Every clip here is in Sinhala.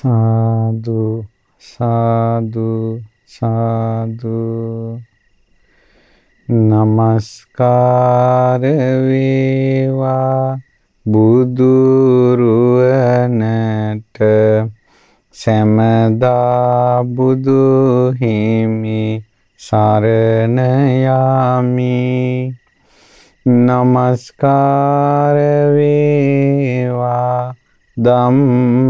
සාදු සාදු සාදු නමස්කාර වේවා බුදුරුවනට සැමදා බුදු හිමි සරණ යාමි නමස්කාර වේවා ධම්ම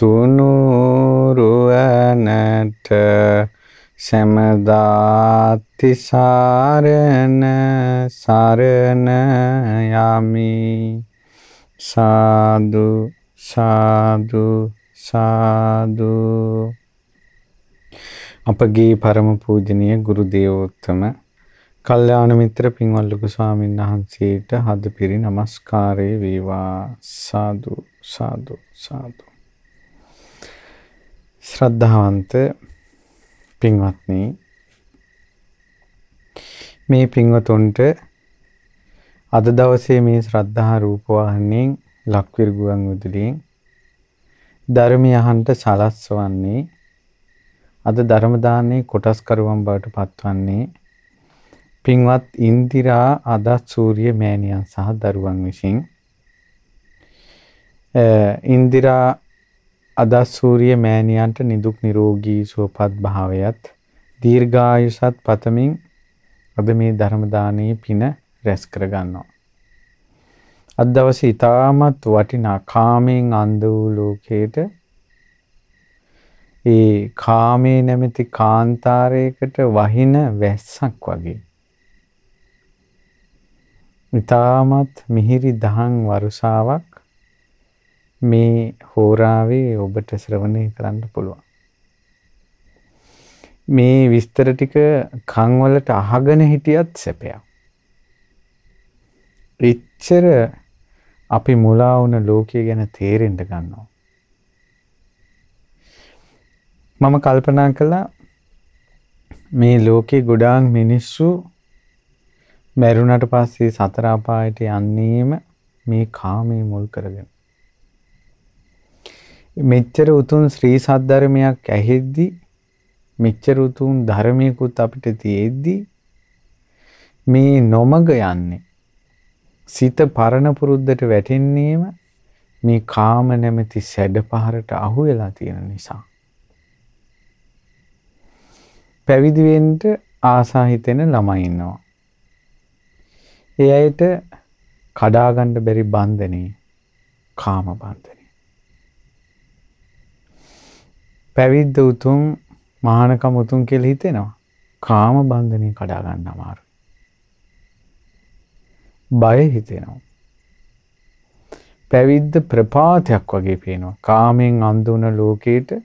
තුනුරුවනට සැමදාතිසාරණ සරණ යමි සාදු සාදු සාදු අපගේ පරම පූජනීය ගුරු දේවෝත්තම කල්යාණ මිත්‍ර පින්වත් ලොකු ස්වාමීන් වහන්සේට හදපිරි নমස්කාරය වේවා සාදු සාදු සාදු ශ්‍රද්ධාවන්ත පින්වත්නි මේ පින්වතුන්ට අද දවසේ මේ ශ්‍රද්ධා රූප වාහනයෙන් ලක්විර ගුවන් විදුලියෙන් ධර්මය අහන්ට සලස්වන්නේ අද ධර්ම දානයේ කොටස් කරුවන් බවට පත්වන්නේ පින්වත් ඉන්දිරා අදත් සූර්ය මෑණියන් සහ දරුවන් විසින් ඉන්දිරා අදස්සූරිය මෑණියන්ට නිදුක් නිරෝගී සුවපත් භාවයත් දීර්ඝායුෂත් පතමින් අද මේ ධර්ම දානයේ පින රැස් කර ගන්නවා. අද දවසේ ඊටමත් වටිනා කාමයෙන් අන්ධ වූ ලෝකේට ඒ කාමේ නැමැති කාන්තාරයකට වහින වැස්සක් වගේ ඊටමත් මිහිරි දහම් වරුසාවක් මේ හෝරාවේ ඔබට ශ්‍රවණය කරන්න පුළුවන්. මේ විස්තර ටික කන්වලට අහගෙන හිටියත් සැපයක්. එච්චර අපි මුලා වුණ ලෝකය ගැන තේරෙන්න ගන්නවා. මම කල්පනා කළා මේ ලෝකේ ගොඩාක් මිනිස්සු මැරුණට පස්සේ සතර අපායට යන්නේම මේ කාමයේ මුල් කරගෙන. මෙච්චර උතුම් ශ්‍රී සද්ධර්මයක් ඇහෙද්දි මෙච්චර උතුම් ධර්මයකුත් අපිට තියෙද්දි මේ නොමග යන්නේ සිත පරණ පුරුද්දට වැටෙන්නේම මේ කාම නැමැති සැඩ පහරට අහු වෙලා තියෙන නිසා. පැවිදිවෙන්ට ආසාහිතෙන ළමයි ඉන්නවා. ඒ අයට කඩාගණ්ඩ බැරි බන්ධනේ කාම බන්ධන. පැවිද්ද උතුම් මහානකම උතුම් කියලා හිතෙනවා. කාම බන්ධනේ කඩා ගන්න අමාරු. බය හිතෙනවා. පැවිද්ද ප්‍රපාතයක් වගේ පේනවා. කාමෙන් අඳුන ලෝකේට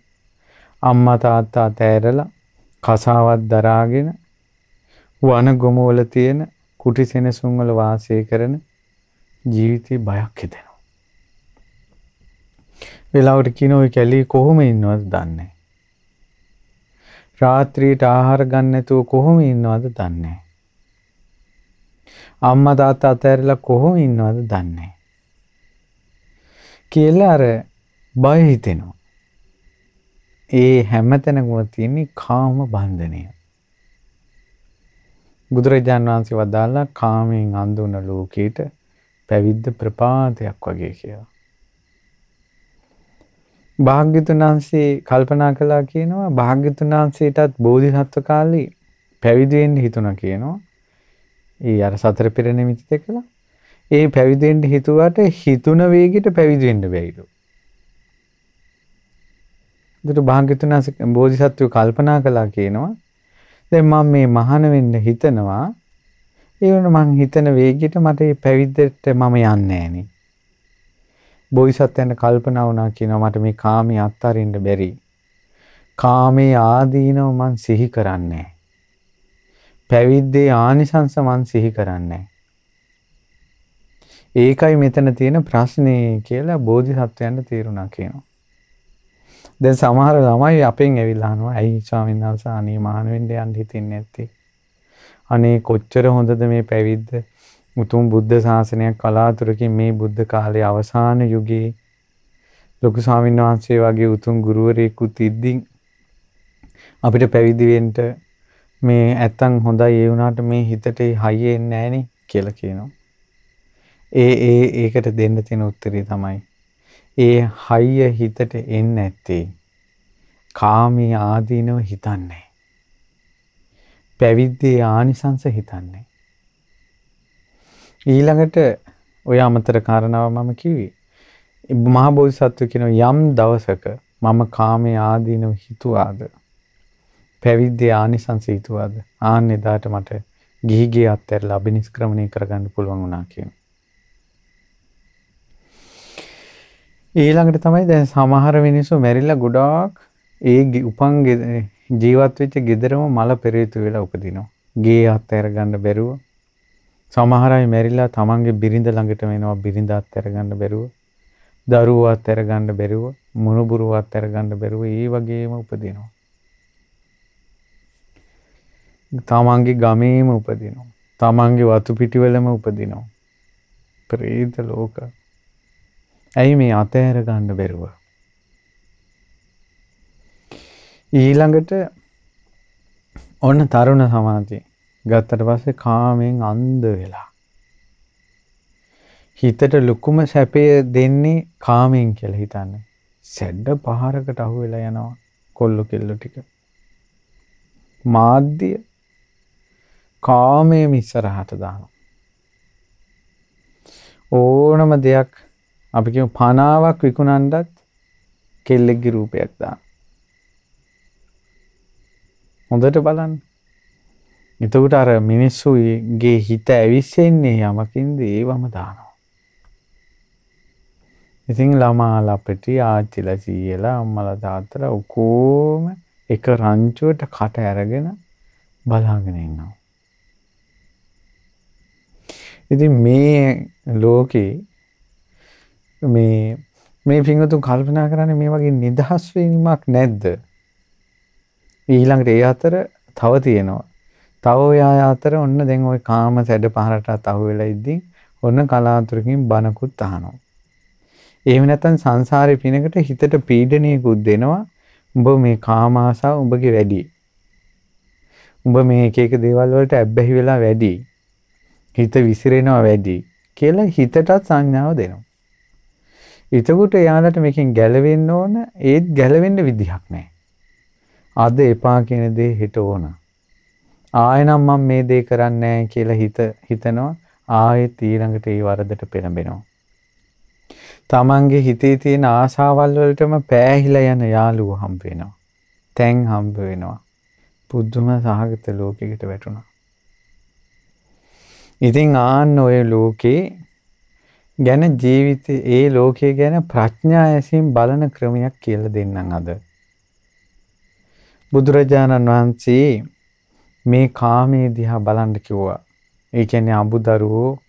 අම්මා තාත්තා තෑරලා කසාවත් දරාගෙන වන ගොමුවල තියෙන කුටි සෙනසුන් වල වාසය කරන ජීවිතේ බයක් හිතෙනවා. වෙලාවට කියන ওই කැලේ කොහොම ඉන්නවද දන්නේ රාත්‍රියට ආහාර ගන්න නැතුව කොහොම ඉන්නවද දන්නේ අම්මා තාත්තා අතහැරලා කොහොම ඉන්නවද දන්නේ කියලා අර බය හිතෙනවා ඒ හැමතැනකම තියෙන කාම බන්ධනය. බුදුරජාණන් වහන්සේ වදාලා කාමයෙන් අඳුන ලෝකේට පැවිද්ද ප්‍රපාතයක් වගේ කියලා. භාග්‍යතුන් වහන්සේ කල්පනා කළා කියනවා භාග්‍යතුන් වහන්සේටත් බෝධිසත්ව කාලේ පැවිදි වෙන්න හිතුණා කියනවා. ඒ අර සතර පෙර නිමිති දෙකලා. ඒ පැවිදි වෙන්න හිතුවට හිතුණ වේගෙට පැවිදි වෙන්න බැරිලු. ඒකට භාග්‍යතුන් වහන්සේ බෝධිසත්ව කල්පනා කළා කියනවා. දැන් මම මේ මහාන වෙන්න හිතනවා. ඒ වුණ මං හිතන වේගෙට මට මේ පැවිද්දට මම යන්නේ නැහැ නේ. බෝධිසත්වයන්ට කල්පනා වුණා කියනවා මට මේ කාමී අත්හරින්න බැරි. කාමේ ආදීනව මං සිහි කරන්නේ පැවිද්දේ ආනිසංස මං සිහි කරන්නේ ඒකයි මෙතන තියෙන ප්‍රශ්නේ කියලා බෝධිසත්වයන්ට තේරුණා කියනවා. දැන් සමහර ළමයි අපෙන් ඇවිල්ලා අහනවා ඇයි ස්වාමීන් වහන්සේ අනේ මහාන වෙන්න යන්න හිතෙන්නේ නැත්තේ? අනේ කොච්චර හොඳද මේ පැවිද්ද? උතුම් බුද්ධ ශාසනයක් කලාතුරකින් මේ බුද්ධ කාලයේ අවසාන යුගයේ ලොකු ස්වාමීන් වහන්සේ වගේ උතුම් ගුරුවරයෙකුත් ඉද්දී අපිට පැවිදි වෙන්න මේ ඇත්තන් හොඳයි ඒ වුණාට මේ හිතට හයිය එන්නේ නැහෙනි කියලා කියනවා. ඒ ඒ ඒකට දෙන්න තියෙන උත්තරේ තමයි ඒ හයිය හිතට එන්නේ නැත්තේ කාමී ආදීනව හිතන්නේ. පැවිද්දේ ආනිසංස හිතන්නේ. ඊළඟට ඔය අමතර කාරණාව මම කිව්වේ. මහා බෝධිසත්ව කියන යම් දවසක මම කාමයේ ආදීනව හිතුවාද පැවිද්දේ ආනිසංස හිතුවාද ආන් එදාට මට ගිහිගේ අත්හැරලා අබිනිෂ්ක්‍රමණය කරගන්න පුළුවන් වුණා කියන. ඊළඟට තමයි දැන් සමහර මිනිස්සු මැරිලා ගොඩාක් ඒ උපන් ජීවත් වෙච්ච ගෙදරම මල පෙරේතු වෙලා උපදිනවා. ගේ අත්හැර ගන්න බැරුව සමහර අය මැරිලා තමන්ගේ බිරිඳ ළඟට වෙනවා බිරිඳාත් අරගන්න බැරුව. දරුවාත් අරගන්න බැරුව, මොනුබුරුවාත් අරගන්න බැරුව ඒ වගේම උපදිනවා. තමන්ගේ ගමේම උපදිනවා. තමන්ගේ වතු පිටිවලම උපදිනවා. ප්‍රේත ලෝක. ඇයි මේ අතහැර ගන්න බැරුව? ඊළඟට ඔන්න තරුණ සමාජයේ ගත්තට පස්සේ කාමෙන් අන්ධ වෙලා. හිතට ලොකුම සැපය දෙන්නේ කාමෙන් කියලා හිතන්න. සැඩ පහරකට අහු වෙලා යනවා කොල්ලු කෙල්ලු ටික. මාධ්‍ය කාමයේ ඉස්සරහට දානවා. ඕනම දෙයක් අපි කියමු පනාවක් විකුණන්නත් කෙල්ලෙක්ගේ රූපයක් දාන. හොඳට බලන්න. එතකොට අර මිනිස්සුගේ හිත ඇවිස්සෙන්නේ යමකින්ද ඒවම දානවා. ඉතින් ළමා ලපටි ආච්චිලා සීයලා අම්මලා තාත්තලා ඔකෝම එක රංචුවට කට ඇරගෙන බලාගෙන ඉන්නවා. ඉතින් මේ ලෝකේ මේ මේ පිංගුතුන් කල්පනා කරන්නේ මේ වගේ නිදහස් වීමක් නැද්ද? ඊළඟට ඒ අතර තව තියෙනවා තව ඔයා අතර ඔන්න දැන් ওই කාම සැඩ පහරටත් අහුවෙලා ඉද්දී ඔන්න කලාතුරකින් බනකුත් අහනවා. එහෙම නැත්නම් සංසාරේ පිනකට හිතට පීඩනයකුත් දෙනවා. උඹ මේ කාම ආසාව උඹගේ වැඩි. උඹ මේ එක එක දේවල් වලට ඇබ්බැහි වෙලා වැඩි. හිත විසිරෙනවා වැඩි කියලා හිතටත් සංඥාව දෙනවා. එතකොට එයාලට මේකෙන් ගැලවෙන්න ඕන ඒත් ගැලවෙන්න විදිහක් නැහැ. අද එපා කියන දේ හිත ඕනා. ආයෙනම් මම මේ දේ කරන්නේ නැහැ කියලා හිත හිතනවා ආයෙත් ඊළඟට ඒ වරදට පෙළඹෙනවා. තමන්ගේ හිතේ තියෙන ආශාවල් වලටම පෑහිලා යන යාළුවෝ හම්බ වෙනවා. තැන් හම්බ වෙනවා. පුදුම සහගත ලෝකයකට වැටුණා. ඉතින් ආන්න ඔය ලෝකේ ගැන ජීවිතේ ඒ ලෝකයේ ගැන ප්‍රඥා ඇසින් බලන ක්‍රමයක් කියලා දෙන්නම් අද. බුදුරජාණන් වහන්සේ මේ කාමයේ දිහා බලන්න කිව්වා. ඒ කියන්නේ අඹදරුවෝ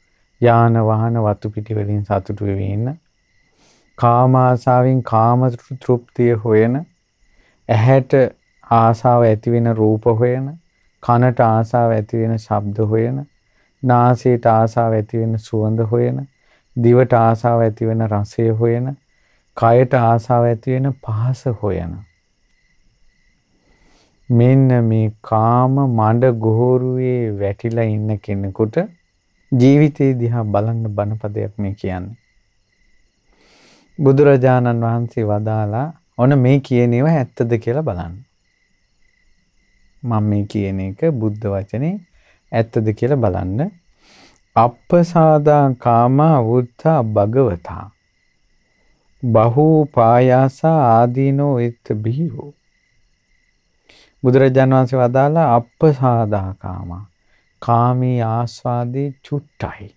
යාන වාහන වතු පිටි වලින් සතුටු වෙවි ඉන්න. කාම ආසාවෙන් කාම තෘප්තිය හොයන ඇහැට ආසාව ඇති වෙන රූප හොයන කනට ආසාව ඇති වෙන ශබ්ද හොයන නාසයට ආසාව ඇති වෙන සුවඳ හොයන දිවට ආසාව ඇති වෙන රසය හොයන කයට ආසාව ඇති වෙන පහස හොයන මෙන්න මේ කාම මඩ ගොහොරුවේ වැටිලා ඉන්න කෙනෙකුට ජීවිතේ දිහා බලන්න බණපදයක් මේ කියන්නේ. බුදුරජාණන් වහන්සේ වදාලා ඔන මේ කියන ඒවා ඇත්තද කියලා බලන්න. මම මේ කියන එක බුද්ධ වචනේ ඇත්තද කියලා බලන්න. අප්පසාදා කාම වුත්තා භගවතා බහූ පායාසා ආදීනෝ එත් බිහිවෝ බුදුරජාන් වහන්සේ වදාලා අප්පසාදාකාමා කාමී ආස්වාදේ චුට්ටයි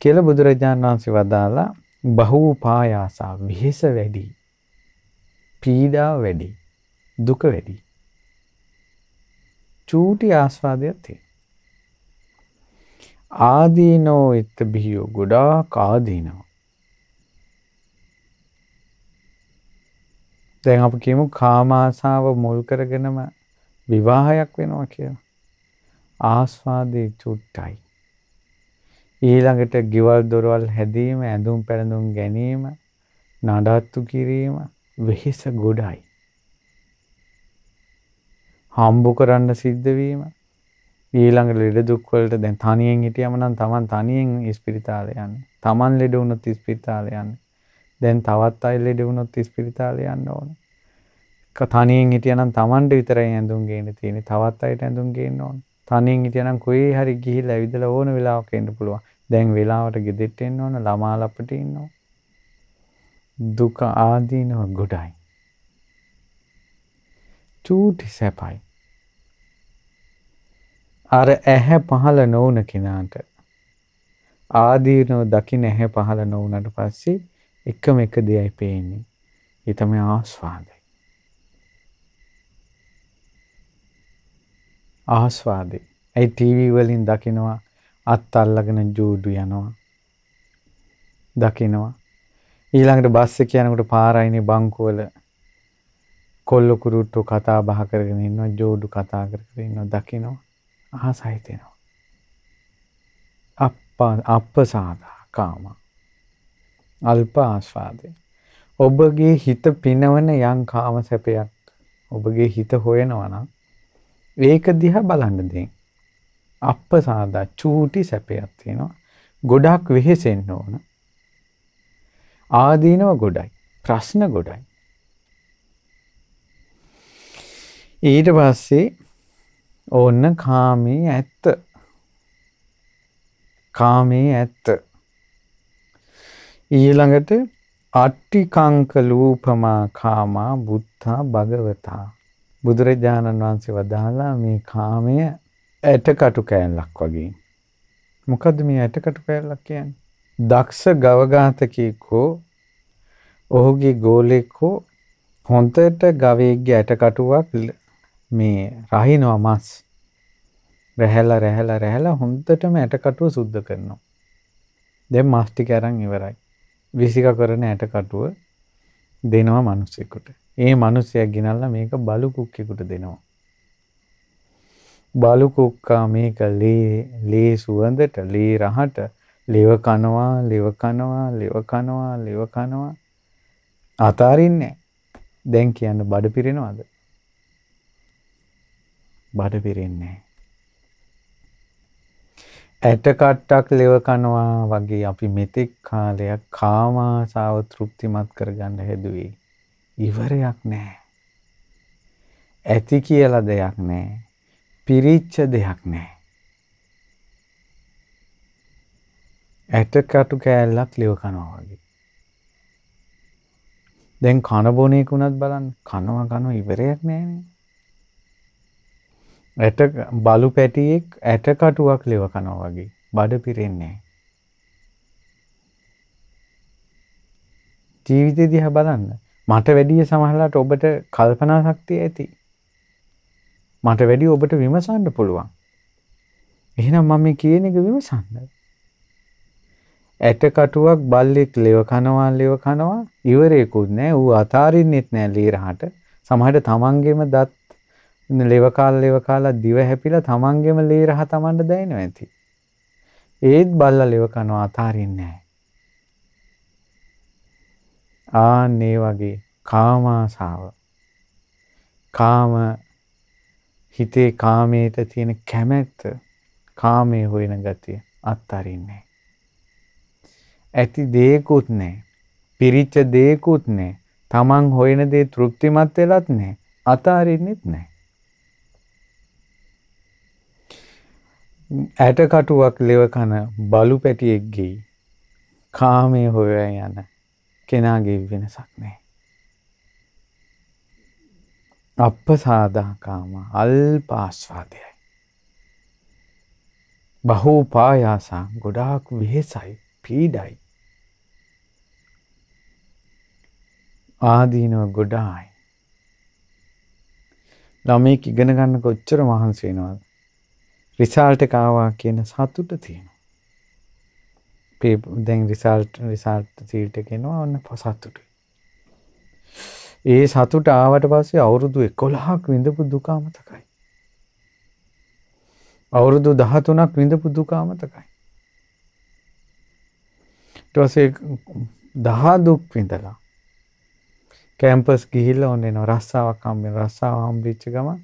කියලා බුදුරජාන් වහන්සේ වදාලා බහූපායාසා විහෙස වැඩි පීඩා වැඩි දුක වැඩි චූටි ආස්වාදයක් තියෙන ආදීනෝ එත් බිහියෝ ගොඩාක් ආදීනෝ දැන් අප කියමු කාමාසාව මුල් කරගෙනම විවාහයක් වෙනවා කියලා. ආස්වාදේ චුට්ටයි. ඊළඟට ගෙවල් දොරවල් හැදීම, ඇඳුම් පැළඳුම් ගැනීම, නඩත්තු කිරීම වෙහෙස ගොඩයි. හම්බු කරන්න සිද්ධ වීම ඊළඟ ලෙඩ දුක් වලට දැන් තනියෙන් හිටියම නම් Taman තනියෙන් ඉස්පිරිතාලේ යන්නේ. Taman ලෙඩ වුණොත් ඉස්පිරිතාලේ යන්නේ. දැන් තවත් අය ලෙඩ වුණොත් ඉස්පිරිතාලේ යන්න ඕන. තනියෙන් හිටියනම් Tamanට විතරයි ඇඳුම් ගේන්න තියෙන්නේ. තවත් අයට ඇඳුම් ගේන්න ඕන. තනියෙන් හිටියනම් කොහේ හරි ගිහිල්ලා ඇවිදලා ඕන වෙලාවක එන්න පුළුවන්. දැන් වෙලාවට ගෙදෙට්ට එන්න ඕන, ළමා ලපට ඉන්න ඕන. දුක ආදීනව ගොඩයි. චූටි සැපයි. අර ඇහැ පහළ නොවුන කෙනාට ආදීනව දකින ඇහැ පහළ නොවුනට පස්සේ එකම එක දෙයයි පේන්නේ. ඒ තමයි ආස්වාදය. ආස්වාදේ. ඇයි ටීවී වලින් දකිනවා අත් අල්ලගෙන ජූඩු යනවා. දකිනවා. ඊළඟට බස් එක යනකොට පාරයිනේ බංකුවල කොල්ල කුරුට්ටු කතා බහ කරගෙන ඉන්නවා ජෝඩු කතා කරගෙන ඉන්නවා දකිනවා අහසයි තෙනවා අප්පා අප්පසාදා කාමා අල්ප ආස්වාදය. ඔබගේ හිත පිනවන යම් කාම සැපයක් ඔබගේ හිත හොයනවනම් ඒක දිහා බලන්න දෙන්න. අප්ප සාදා චූටි සැපයක් තියෙනවා. ගොඩක් වෙහෙසෙන්න ඕන. ආදීනව ගොඩයි. ප්‍රශ්න ගොඩයි. ඊට පස්සේ ඕන්න කාමේ ඇත්ත. කාමේ ඇත්ත. ඊළඟට අට්ටිකංක ලූපමා කාමා බුද්ධා භගවතා බුදුරජාණන් වහන්සේ වදාලා මේ කාමය ඇටකටු කෑල්ලක් වගේ. මොකද මේ ඇටකටු කෑල්ලක් කියන්නේ? දක්ෂ ගවඝාතකෙක් හෝ ඔහුගේ ගෝලෙක් හෝ හොන්තට ගවයෙක්ගේ ඇටකටුවක් මේ රහිනවා මස්. රැහැලා රැහැලා රැහැලා හොන්තටම ඇටකටුව සුද්ධ කරනවා. දැන් මස් ටික අරන් ඉවරයි. විසික කරන ඇටකටුව දෙනවා මනුස්සෙකුට. ඒ මනුස්සයක් ගෙනල්ලා මේක බලු කුක්කෙකුට දෙනවා. බලු කුක්කා මේක ලේ ලේ සුවඳට ලේ රහට ලෙව කනවා ලෙව කනවා ලෙව කනවා ලෙව කනවා අතාරින්නේ දැන් කියන්න බඩ පිරෙනවද? බඩ පිරෙන්නේ නැහැ. ඇට කට්ටක් ලෙව කනවා වගේ අපි මෙතෙක් කාලයක් කාමාසාව තෘප්තිමත් කරගන්න හැදුවේ. ඉවරයක් නෑ. ඇති කියලා දෙයක් නෑ. පිරිච්ච දෙයක් නෑ. ඇට කටු කෑල්ලක් ලෙව කනවා වගේ. දැන් කනබොනෙකුනත් බලන්න කනවා කනවා ඉවරයක් නෑනේ. ඇට බලු පැටියෙක් ඇට කටුවක් ලෙව කනවා වගේ බඩ පිරෙන්නේ ජීවිතය දිහා බලන්න මට වැඩිය සමහරලාට ඔබට කල්පනා ශක්තිය ඇති මට වැඩි ඔබට විමසන්න පුළුවන් එහෙනම් මම මේ කියන එක විමසන්න ඇට කටුවක් බල්ලෙක් ලෙව කනවා ලෙව කනවා ඉවරයකුත් නෑ ඌ අතාරින්නෙත් නෑ ලීරහට සමහට තමන්ගේම දත් ලෙව කාලා ලෙව කාලා දිව හැපිලා තමන්ගෙම ලේ රහ තමන්ට දැනෙනවා ඇති. ඒත් බල්ලා ලෙව කනවා අතාරින්නේ නැහැ. ආන්නේ වගේ කාමාසාව. කාම හිතේ කාමයට තියෙන කැමැත්ත කාමයේ හොයන ගතිය අත්හරින්නේ. ඇති දේකුත් නැහැ. පිරිච්ච දේකුත් නැහැ. තමන් හොයන දේ තෘප්තිමත් වෙලත් නැහැ. අතාරින්නෙත් නැහැ. ඇටකටුවක් ලෙවකන බලු පැටියෙක්ගේ කාමය හොය යන කෙනාගේ වෙනසක් නෑ. අප සාදාකාම අල් පාශ්වාදයයි. බහෝ පායාසා ගොඩාක් වෙහෙසයි පීඩයි. ආදීනව ගොඩායි. ළමෙක් ඉගෙන ගන්න කොච්චර මහන්සේනවද රිසල්ට් එක ආවා කියන සතුට තියෙනවා. මේ දැන් රිසල්ට් රිසල්ට් සීට් එක එනවා ඔන්න සතුටුයි. ඒ සතුට ආවට පස්සේ අවුරුදු 11ක් විඳපු දුක අමතකයි. අවුරුදු 13ක් විඳපු දුක අමතකයි. ඊට පස්සේ 10 දුක් විඳලා කැම්පස් ගිහිල්ලා ඔන්න එනවා රස්සාවක් හම්බෙන රස්සාව හම්බෙච්ච ගමන්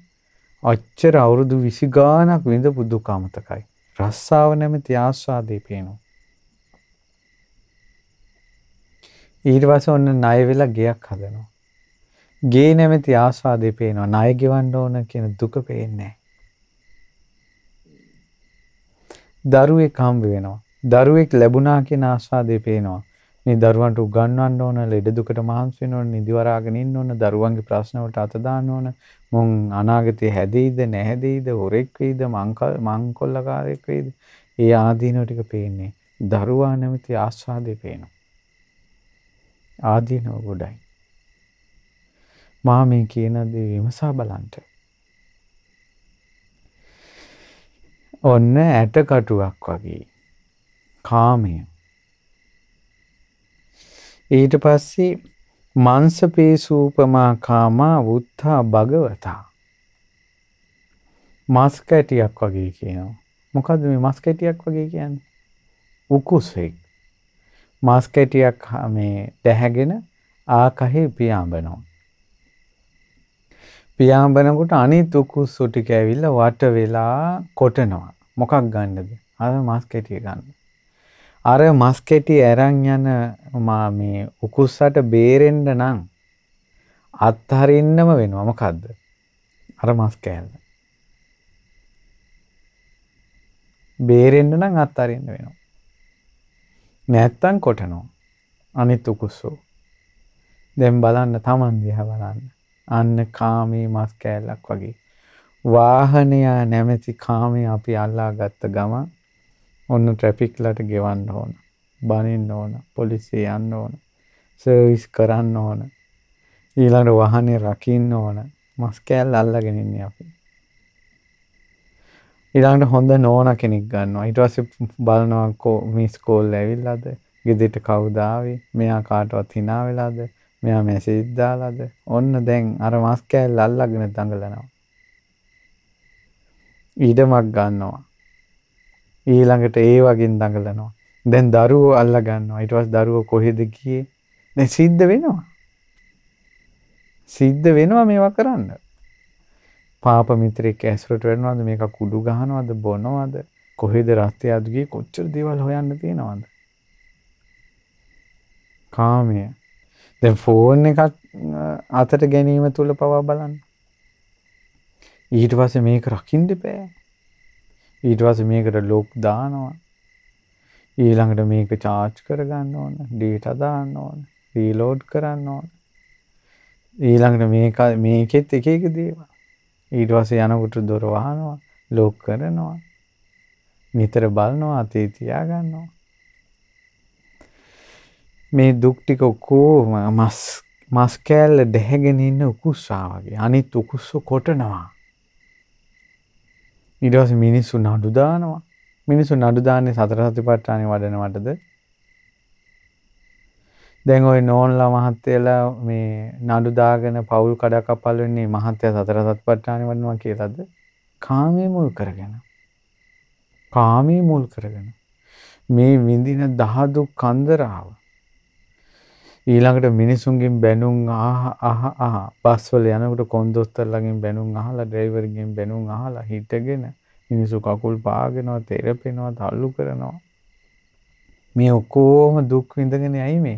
ඔච්චර අවුරුදු 20 ගාණක් විඳපු දුක අමතකයි. රස්සාව නැමැති ආස්වාදේ පේනවා. ඊට පස්සේ ඔන්න ණය වෙලා ගෙයක් හදනවා. ගේ නැමැති ආස්වාදේ පේනවා. ණය ගෙවන්න ඕන කියන දුක පේන්නේ නැහැ. දරුවෙක් හම්බ වෙනවා. දරුවෙක් ලැබුණා කියන ආස්වාදේ පේනවා. මේ දරුවන්ට උගන්වන්න ඕන, ලෙඩ දුකට මහන්සි වෙන්න ඕන, නිදිවරාගෙන ඉන්න ඕන, දරුවන්ගේ ප්‍රශ්න වලට අත දාන්න ඕන. මුන් අනාගතේ හැදෙයිද, නැහැදෙයිද, හොරෙක් වෙයිද, මංකොල්ලකාරයෙක් වෙයිද? ඒ ආදීනෝ ටික පේන්නේ. දරුවා නැමැති ආස්වාදේ පේනවා. ආදීනෝ ගොඩයි. මා මේ කියන දේ විමසා බලන්න. ඔන්න ඇටකටුවක් වගේ කාමයේ ඊට පස්සේ මංසපේසූපමා කාමා වුත්තා භගවතා මස් කැටියක් වගේ කියනවා. මොකද මේ මස් කැටියක් වගේ කියන්නේ? උකුසෙක්. මස් කැටියක් මේ දැහැගෙන ආකහේ පියාඹනවා. පියාඹනකොට අනිත් උකුස්සු ටික ඇවිල්ලා වට වෙලා කොටනවා. මොකක් ගන්නද? අර මස් කැටිය ගන්නවා. අර මස් කෙටි ඇරන් යන මා මේ උකුස්සට බේරෙන්න නම් අත්හරින්නම වෙනවා මොකද්ද? අර මස් කෑල්ල. බේරෙන්න නම් අත්හරින්න වෙනවා. නැත්තම් කොටනවා. අනිත් උකුස්සෝ. දැන් බලන්න Taman දිහා බලන්න. අන්න කාමේ මස් කෑල්ලක් වගේ. වාහනය නැමැති කාමේ අපි අල්ලාගත්ත ගමන් ඔන්න ට්‍රැෆික්ලට ගෙවන්න ඕන බනින්න ඕන පොලිසිය යන්න ඕන සර්විස් කරන්න ඕන ඊළඟ වහනේ රකින්න ඕන මස්කෑල් අල්ලගෙනන්නේ අපි ඉළඟට හොඳ නෝන කෙනෙක් ගන්නවා ඉටවස බලනවකෝ මිස්කෝල් ඇවිල්ලද ගෙදිට කවුදාවේ මෙයා කාටවත් හිනා වෙලාද මෙයා මැසිද්දාලාද ඔන්න දැන් අර මස්කෑල් අල්ලගෙන දඟලනවා ඉඩමක් ගන්නවා ඊළඟට ඒ වගින් දඟලනවා. දැන් දරුවෝ අල්ලගන්නවා. ඊට පස්සේ දරුවෝ කොහෙද ගියේ? දැන් සිද්ධ වෙනවා. සිද්ධ වෙනවා මේවා කරන්න. පාප මිත්‍රෙක් ඇසුරට වෙනවද මේක කුඩු ගහනවද බොනවද කොහෙද රස්තිය අදුගේ කොච්චර දේවල් හොයන්න තියෙනවද? කාමය දැන් ෆෝන් එකක් අතට ගැනීම තුල පවා බලන්න. ඊට පස්සේ මේක රකින්න බෑ. ඊටවස මේකට ලොක් දානවා ඊළඟට මේක චාච් කරගන්න ඕන ඩීට අදාන්න ඕන රීලෝඩ් කරන්න ඕන ඊළඟට මේක මේකෙත් එක එක දේවා ඊටවස යනකුට දොර වහනවා ලොක් කරනවා නිතර බලනවා අතේ තියාගන්නවා මේ දුක් ටික ඔක්කොම මස් මස් කෑල්ල දැහැගෙන ඉන්න උකුස්සා වගේ අනිත් උකුස්ස කොටනවා ඊටවස මිනිස්සු නඩුදානවා මිනිසු නඩුදාන්නේ සතර සතිපට්ටානය වඩනවටද දැන් ඔය නෝන්ලා මහත්තයලා මේ නඩුදාගෙන පවුල් කඩකපල් වෙන්නේ මහත්තය සතර සත්පට්ටානය වඩනවා කියලද කාමය මුල් කරගෙන කාමී මුල් කරගෙන මේ විඳින දහදු කන්දරාව ඊළඟට මිනිසුන්ගෙන් බැනුම් අහ අහ අහ බස්වල යනකොට කොන්දොස්තරලගෙන් බැනුම් අහලා ඩ්‍රයිවර්ගෙන් බැනුම් අහලා හිටගෙන මිනිසු කකුල් පාගෙනවා තෙරපෙනවා තල්ලු කරනවා මේ ඔක්කොම දුක් විඳගෙන යයි මේ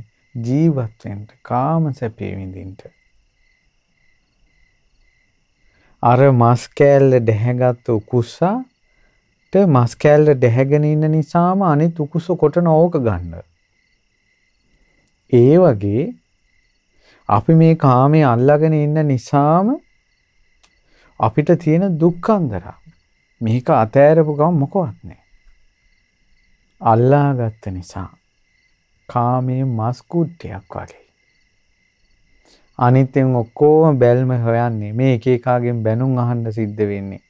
ජීවත් වෙන්න කාම සැපේ විඳින්න අර මස් කෑල්ල දැහැගත් උකුසට මස් කෑල්ල දැහැගෙන ඉන්න නිසාම අනිත් උකුස කොටන ඕක ගන්නවා ඒ වගේ අපි මේ කාමය අල්ලගෙන ඉන්න නිසාම අපිට තියෙන දුක්කන්දරා මේක අතෑරපු ගම මොකොවත් නෑ. අල්ලාගත්ත නිසා කාමය මස්කුට්ටයක් වගේ. අනිත්‍යෙන් ඔක්කෝම බැල්ම හොයන්නේ මේ එකකාගෙන් බැනුම් අහන්න සිද්ධ වෙන්නේ.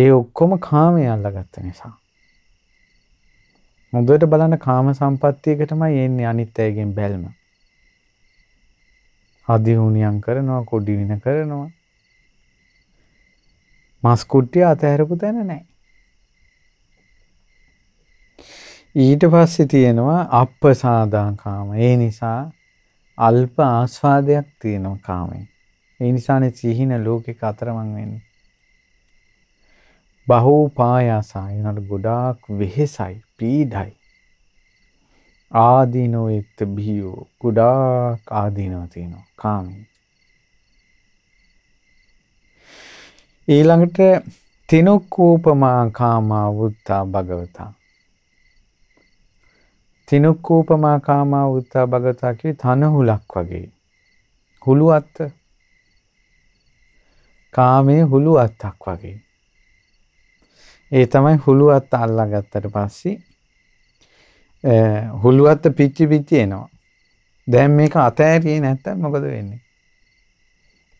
ඒ ඔක්කොම කාමය අල්ලගත්ත නිසා. හොඳට බලන්න කාම සම්පත්තියකටමයි එන්නේ අනිත් අයගෙන් බැල්ම. හදි හුනියම් කරනවා, කොඩි වින කරනවා. මස් කුට්ටිය අතහැරපු තැන නැහැ. ඊට පස්සේ තියෙනවා අප්පසාදා කාම. ඒ නිසා අල්ප ආස්වාදයක් තියෙනවා කාමේ. ඒ නිසානේ සිහින ලෝකෙක අතරමං වෙන්නේ. බහූපායාසයි. ඒනට ගොඩාක් වෙහෙසයි. පීඩයි. ආදීනෝ එත්ත බිහියෝ ගොඩාක් ආදීනෝ තියෙනවා කාමී. ඊළඟට තිනුක්කූපමා කාමා වුත්තා භගවතා. තිනුක්කූපමා කාමා වුත්තා භගවතා කිවි තනහුලක් වගේ. හුළු අත්ත කාමය හුළු අත්තක් වගේ. ඒ තමයි හුළු අත්ත අල්ලා ගත්තට පස්සේ හුළුවත්ත පිච්චි පිච්චි එනවා. දැන් මේක අතෑරියේ නැත්තම් මොකද වෙන්නේ?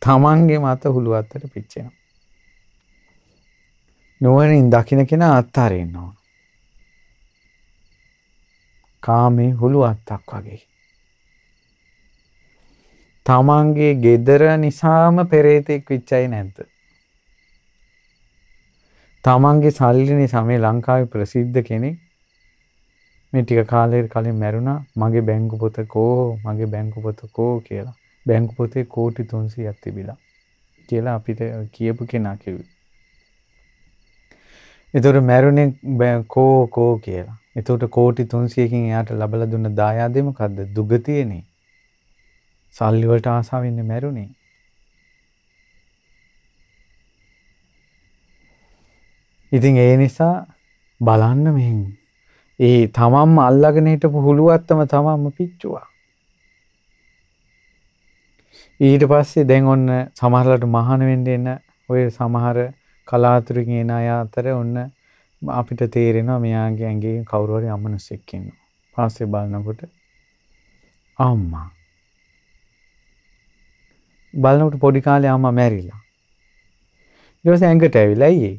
Tamange මත හුළුවත්තට පිච්චෙනවා. නුවණින් දකින්න කෙනා අත්හරින්න ඕන. කාමේ හුළුවත්තක් වගේ. තමන්ගේ ගෙදර නිසාම පෙරේතෙක් විච්චයි නැද්ද? තමන්ගේ සල්ලි නිසා මේ ලංකාවේ ප්‍රසිද්ධ කෙනෙක් මේ ටික කාලයකට කලින් මැරුණා මගේ බැංකු පොත කෝ මගේ බැංකු පොත කෝ කියලා බැංකු පොතේ කෝටි 300ක් තිබිලා කියලා අපිට කියපු කෙනා කිව්වා. ඒතර මැරුණේ කෝ කෝ කියලා. එතකොට කෝටි 300කින් එයාට ලබලා දුන්න දායාදේ මොකද්ද? දුගතියනේ. සල්ලි වලට ආසාවෙන්නේ මැරුණේ. ඉතින් ඒ නිසා බලන්න මෙහෙන් ඒ තමන්ම අල්ලගෙන හිටපු හුළුවත්තම තමන්ම පිච්චුවා. ඊට පස්සේ දැන් ඔන්න සමහරලට මහාන වෙන්න එන ඔය සමහර කලාතුරකින් එන අය අතර ඔන්න අපිට තේරෙනවා මෙයාගේ ඇඟේ කවුරු හරි අමනුස්සෙක් ඉන්නවා. පස්සේ බලනකොට අම්මා බලනකොට පොඩි කාලේ අම්මා මැරිලා. ඊට පස්සේ ඇඟට ඇවිල්ලා ඇයි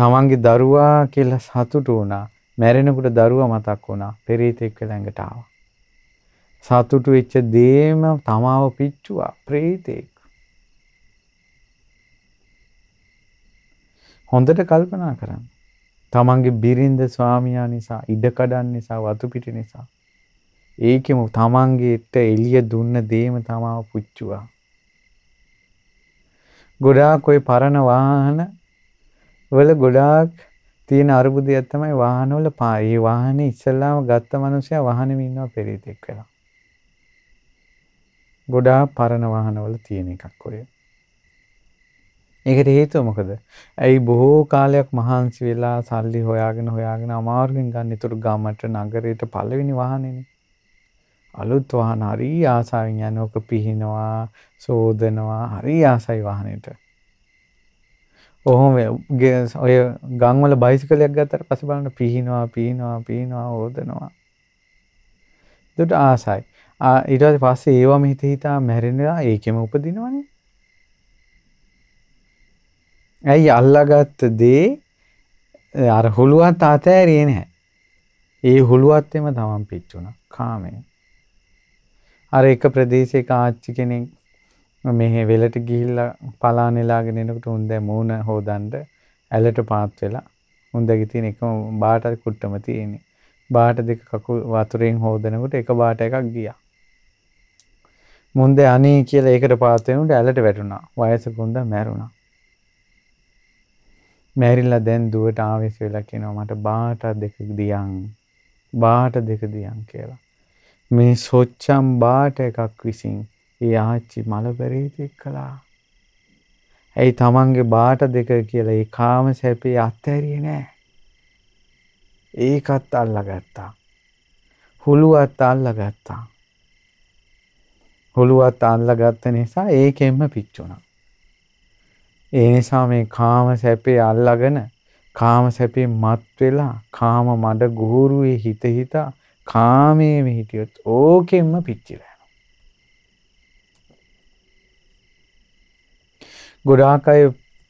තමන්ගේ දරුවා කියලා සතුටු වුණා. මැරෙනකොට දරුවා මතක් වුණා පෙරේත එක්ක ළඟට ආවා. සතුටු වෙච්ච දේම තමාව පිච්චුවා ප්‍රේතෙක්. හොඳට කල්පනා කරන්න. තමන්ගේ බිරිඳ ස්වාමියා නිසා ඉඩ කඩන් නිසා වතු පිට නිසා ඒකෙම තමන්ගේට එළිය දුන්න දේම තමාව පුච්චුවා. ගොඩාක් ওই පරණ වාහන වල ගොඩාක් තියෙන අරුබුදයක් තමයි වාහනවල ඒ වාහනේ ඉස්සල්ලාම ගත්ත මිනිස්සයා වාහනේම ඉන්නවා පෙරේතෙක් වෙලා. ගොඩාක් පරණ වාහනවල තියෙන එකක් ඔය. ඒකට හේතුව මොකද? ඇයි බොහෝ කාලයක් මහන්සි වෙලා සල්ලි හොයාගෙන හොයාගෙන අමාරුවෙන් ගන්න. ඒතර ගමට නගරයට පළවෙනි වාහනේනේ. අලුත් වාහන හරි ආසාවෙන් යනවා, ඔක පිහිනවා, සෝදනවා, හරි ආසයි වාහනේට. ඔහොම ඔය ගංවල බයිසිකලයක් ගත්තට පස බලන්න පිහිනවා පිහිනවා පිහිනවා ඕදනවා. දුට ආසයි. ඉටට පස්සේ ඒවා මෙහිත හිතා මැරෙනවා ඒකෙම උපදිනවනේ. ඇයි අල්ලගත්ත දේ අර හොළුවත් අතෑරේ නැහැ. ඒ හොළුවත්තෙම තමන් පිච්චුණ කාමය. අර එක ප්‍රදේශයක ආච්චි කෙනෙක් මෙහෙ වෙලට ගිහිල්ලා පලා නෙලාගෙන එනකොට උන් දැන් මූණ හොදන්න ඇලට පාත් වෙලා උන් දැගේ තියෙන එකම බාට කුට්ටම තියෙන්නේ. බාට දෙක කකුල් වතුරෙන් හොදනකොට එක බාට එකක් ගියා. මුන්ද අනේ කියලා ඒකට පාත් වෙනුට ඇලට වැටුණා. වයසක උන්ද මැරුණා. මැරිලා දැන් දුවට ආවේශ වෙලා කියනවා මට බාට දෙක දියන් බාට දෙක දියන් කියලා. මේ සොච්චම් බාට එකක් විසින් ඒ ආච්චි මල පෙරීතික් කළා. ඇයි තමන්ගේ බාට දෙක කියලා ඒ කාම සැපේ අත්හැරියේ නෑ. ඒකත් අල්ලගත්තා. හුළුවත් අල්ලගත්තා. හුළුවත් අල්ලගත්ත නිසා ඒකෙන්ම පිච්චුණා. ඒ නිසා මේ කාම සැපේ අල්ලගෙන කාම සැපේ මත් වෙලා කාම මඩ ගුහුරුවේ හිත හිතා කාමයේම හිටියොත් ඕකෙන්ම පිච්චිලා ගොඩාක් අය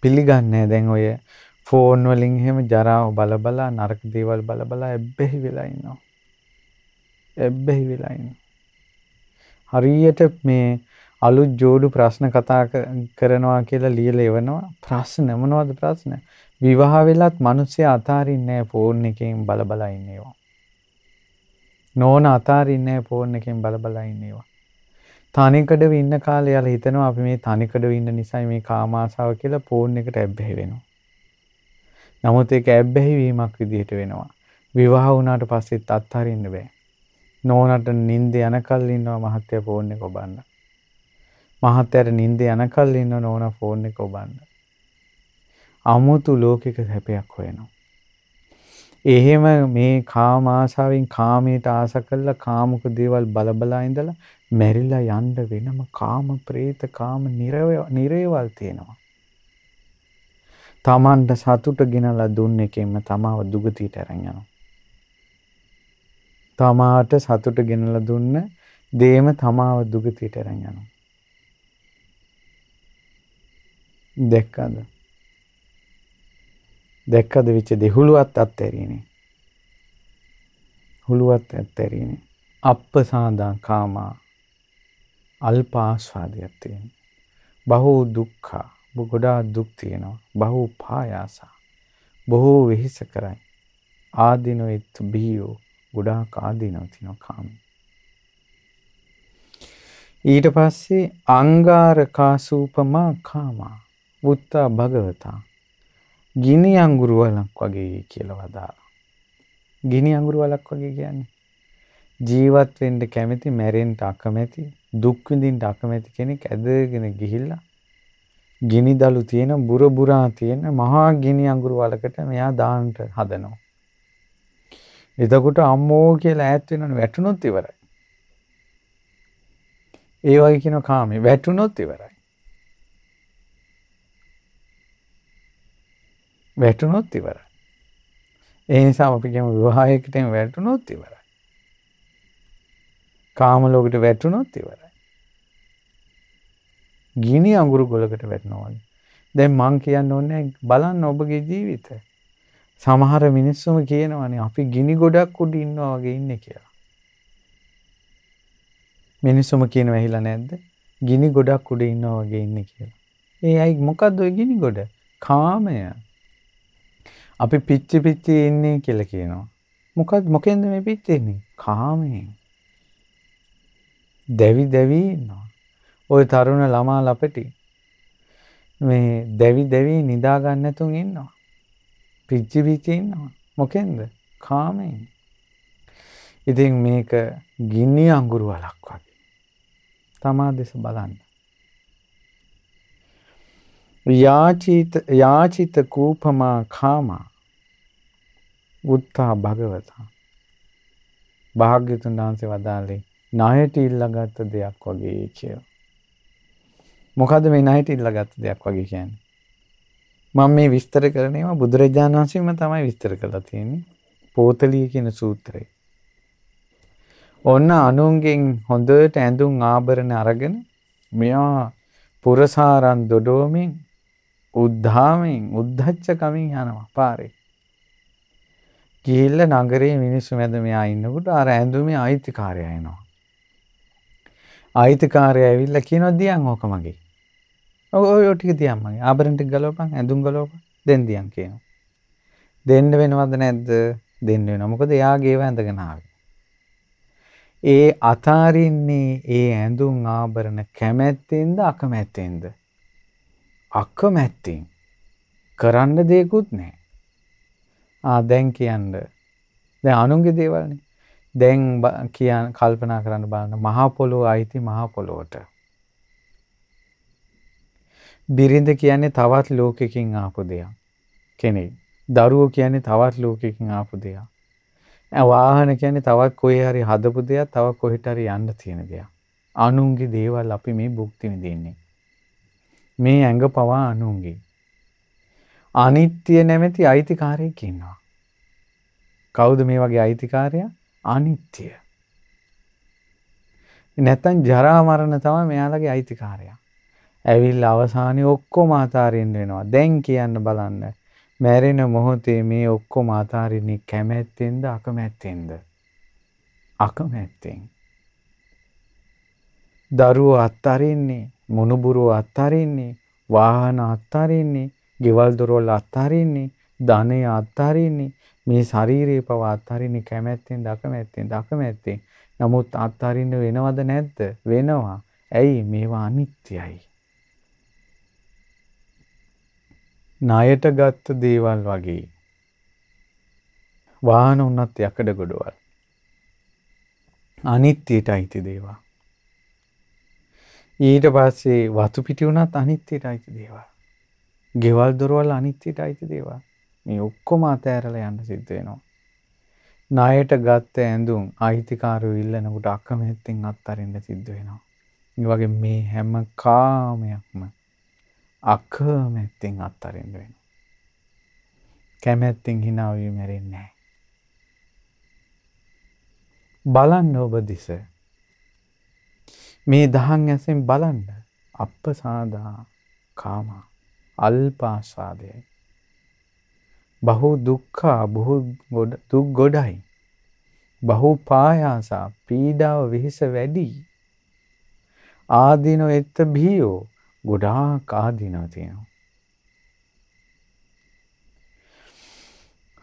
පිළිගන්නේ දැන් ඔය ෆෝන් වලින් එහෙම ජරාව බලබලා නරක දේවල් බලබලා එබ්බෙහි වෙලා ඉන්නවා. එබ්බෙහි වෙලා ඉන්නවා. හරියට මේ අලුත් ජෝඩු ප්‍රශ්න කතා කරනවා කියලා ලියලා එවනවා ප්‍රශ්න මොනවද ප්‍රශ්න විවාහ වෙලත් මිනිස්සයා අතාරින්නේ නැහැ ෆෝන් එකෙන් බලබලා ඉන්නේවා නෝන අතාරින්නේ නැහැ ෆෝන් එකෙන් බලබලා ඉන්නේවා තනිකඩව ඉන්න කාලය යාල හිතනවා අපි මේ තනිකඩව ඉන්න නිසා මේ කාමාසාව කියලා ෆෝන් එකට ඇබ්බැහි වෙනවා. නමුත් ඒක ඇබ්බැහි වීමක් විදිහට වෙනවා. විවාහ වුණාට පස්සෙත් අත්හරින්න බෑ. නෝනට නිින්ද යනකල් ඉන්නවා මහත්තයා ෆෝන් එක ඔබන්න. මහත්තයාට නිින්ද යනකල් ඉන්න නෝනා ෆෝන් එක ඔබන්න. අමුතු ලෝකික හැපයක් හොයනවා. එහෙම මේ කාම ආසාවෙන් කාමයට ආස කරලා කාමක දේවල් බලබලා ඉඳලා මැරිලා යන්ඩ වෙනම කාම ප්‍රේත කාම නිරේවල් තියෙනවා. තමන්ට සතුට ගෙනලා දුන්න එකෙන්ම තමාව දුගතීට ඇරගෙන. තමාට සතුට ගෙනල දුන්න දේම තමාව දුගතීට ඇරගෙන. දැක්කද. දැක්කද විච්ච දෙහුළුවත් අත්තැරීනේ. හුළුවත් ඇත්තැරීනේ. අප්ප සාදා කාමා අල්ප ආස්වාදයක් තියෙනවා. බහූ දුක්ඛා ගොඩා දුක් තියෙනවා. බහූ පායාසා. බොහෝ වෙහෙස කරයි. ආදිනොයිත් බියෝ ගොඩාක් ආදිනව තියෙනවා කාම. ඊට පස්සේ අංගාරකාසූපමා කාමා බුත්තා භගවතා ගිනි අඟුරු වලක් වගේ කියලා වදාලා. ගිනි අඟුරු වලක් වගේ කියන්නේ ජීවත් වෙන්න කැමති මැරෙන්න අකමැති දුක් විඳින්න අකමැති කෙනෙක් ඇදගෙන ගිහිල්ලා ගිනි දළු තියෙන බුර බුරා තියෙන මහා ගිනි අඟුරු වලකට මෙයා දාන්න හදනවා. එතකොට අම්මෝ කියලා ඈත් වෙනවනේ වැටුනොත් ඉවරයි. ඒ වගේ කියන කාමේ වැටුනොත් ඉවරයි. වැටුනොත් ඉවරයි. ඒ නිසා අපි කියමු විවාහයකට වැටුනොත් ඉවරයි. කාමලෝකට වැටුනොත් ඉවරයි. ගිනි අඟුරු ගොලකට වැටනවන්. දැන් මං කියන්න ඕන්න බලන්න ඔබගේ ජීවිත. සමහර මිනිස්සුම කියනවනේ අපි ගිනි ගොඩක් උඩ ඉන්නවා වගේ ඉන්න කියලා. මිනිස්සුම කියන වැහිලා නැද්ද ගිනි ගොඩක් උඩ ඉන්නවා වගේ ඉන්න කියලා. ඒ අයි මොකක්ද ඔය ගිනි ගොඩ කාමය අපි පිච්චි පිච්චි ඉන්නේ කියලා කියනවා. මොකක් මොකෙන්ද මේ පිච්චෙන්නේ කාමයෙන්. දැවි දැවී ඉන්නවා. ඔය තරුණ ළමා ලපටි මේ දැවි දැවී නිදාගන්නතුන් ඉන්නවා. පිච්චි පිච්චි ඉන්නවා. මොකෙන්ද? කාමයෙන්. ඉතින් මේක ගිනි අඟුරු වලක් වගේ. තමා දෙස බලන්න. යාචිත යාචිත කූපමා කාමා උත්තා භගවතා භාග්‍යතුන් වහන්සේ වදාළේ ණයට ඉල්ලගත්ත දෙයක් වගේ කියලා. මොකද මේ ණයට ඉල්ලගත්ත දෙයක් වගේ කියන්නේ? මම මේ විස්තර කරනේම බුදුරජාණන් වහන්සේම තමයි විස්තර කරලා තියෙන්නේ. පෝතලිය කියන සූත්‍රය. ඔන්න අනුන්ගෙන් හොඳට ඇඳුම් ආභරණ අරගෙන මෙයා පුරසාරන් දොඩෝමින් උද්ධාමෙන් උද්ධච්චකමින් යනවා පාරේ. ගිහිල්ලා නගරයේ මිනිස්සු මැද මෙයා ඉන්නකොට අර ඇඳුමේ අයිතිකාරයා එනවා. අයිතිකාරය ඇවිල්ල කියනොත් දියන් ඕක මගේ ඔයෝටික තියම්මගේ ආබරටි ගලෝපන් ඇඳුම් ගලෝප දෙන් දියන් කියනවා. දෙන්න වෙනවද නැද්ද දෙන්න නොමකද එයාගේව ඇඳගෙනාව. ඒ අතාරින්නේ ඒ ඇඳුම් ආභරණ කැමැත්තෙන්ද අකමැත්තෙන්ද. අක්ක මැත්තින් කරන්න දෙකුත් නෑ ආදැන් කියන්න දැ අනුන්ගේ දේවල්නේ දැන් කියන්න කල්පනා කරන්න බලන්න මහා පොළොව අයිති මහා පොළොවට. බිරිඳ කියන්නේ තවත් ලෝකෙකින් ආපු දෙයක්. කෙනෙක්. දරුවෝ කියන්නේ තවත් ලෝකෙකින් ආපු දෙයක්. වාහන කියන්නේ තවත් කොහේ හරි හදපු දෙයක්, තව කොහෙට හරි යන්න තියෙන දෙයක්. අනුන්ගේ දේවල් අපි මේ භුක්ති විඳින්නේ. මේ ඇඟ පවා අනුන්ගේ. අනිත්‍ය නැමැති අයිතිකාරයෙක් ඉන්නවා. කවුද මේ වගේ අයිතිකාරයා? අනිත්‍ය. නැත්තම් ජරා මරණ තමයි මෙයාලගේ අයිතිකාරය. ඇවිල්ලා අවසානයේ ඔක්කොම අතාරින්න වෙනවා. දැන් කියන්න බලන්න. මැරෙන මොහොතේ මේ ඔක්කොම අතාරින්නේ කැමැත්තෙන්ද අකමැත්තෙන්ද? අකමැත්තෙන්. දරුවෝ අත්හරින්නේ, මොනුබුරෝ අත්හරින්නේ, වාහන අත්හරින්නේ, ගෙවල් දොරවල් අත්හරින්නේ, ධනය අත්හරින්නේ මේ ශරීරයේ පව අත්හරින්නේ කැමැත්තෙන්, දකමැත්තෙන්, දකමැත්තෙන්. නමුත් අත්හරින්න වෙනවද නැද්ද? වෙනවා. ඇයි? මේවා අනිත්‍යයි. ණයට ගත්ත දේවල් වගේ වාහන වුණත් යකඩ ගොඩවල් අනිත්‍යයට අයිති දේවා ඊට පස්සේ වතු පිටි වුණත් අනිත්‍යයට අයිති දේවා ගෙවල් දොරවල් අනිත්‍යයට අයිති දේවා මේ ඔක්කොම අතෑරලා යන්න සිද්ධ වෙනවා. ණයට ගත්ත ඇඳුම් අයිතිකාරයෝ ඉල්ලනකොට අකමැත්තෙන් අත්හරින්න සිද්ධ වෙනවා. ඒ වගේ මේ හැම කාමයක්ම අකමැත්තෙන් අත්හරින්න වෙනවා. කැමැත්තෙන් hina වෙවි මැරෙන්නේ නැහැ. බලන්න ඔබ දිස මේ දහන් ඇසෙන් බලන්න අප්පසාදා කාම අල්පාශාදයයි බහු දුක්කා බොහු දුක් ගොඩයි. බහු පායාසා පීඩාව වෙහෙස වැඩි. ආදිනො එත්ත බියෝ ගොඩා කාදිනෝ තියෙනවා.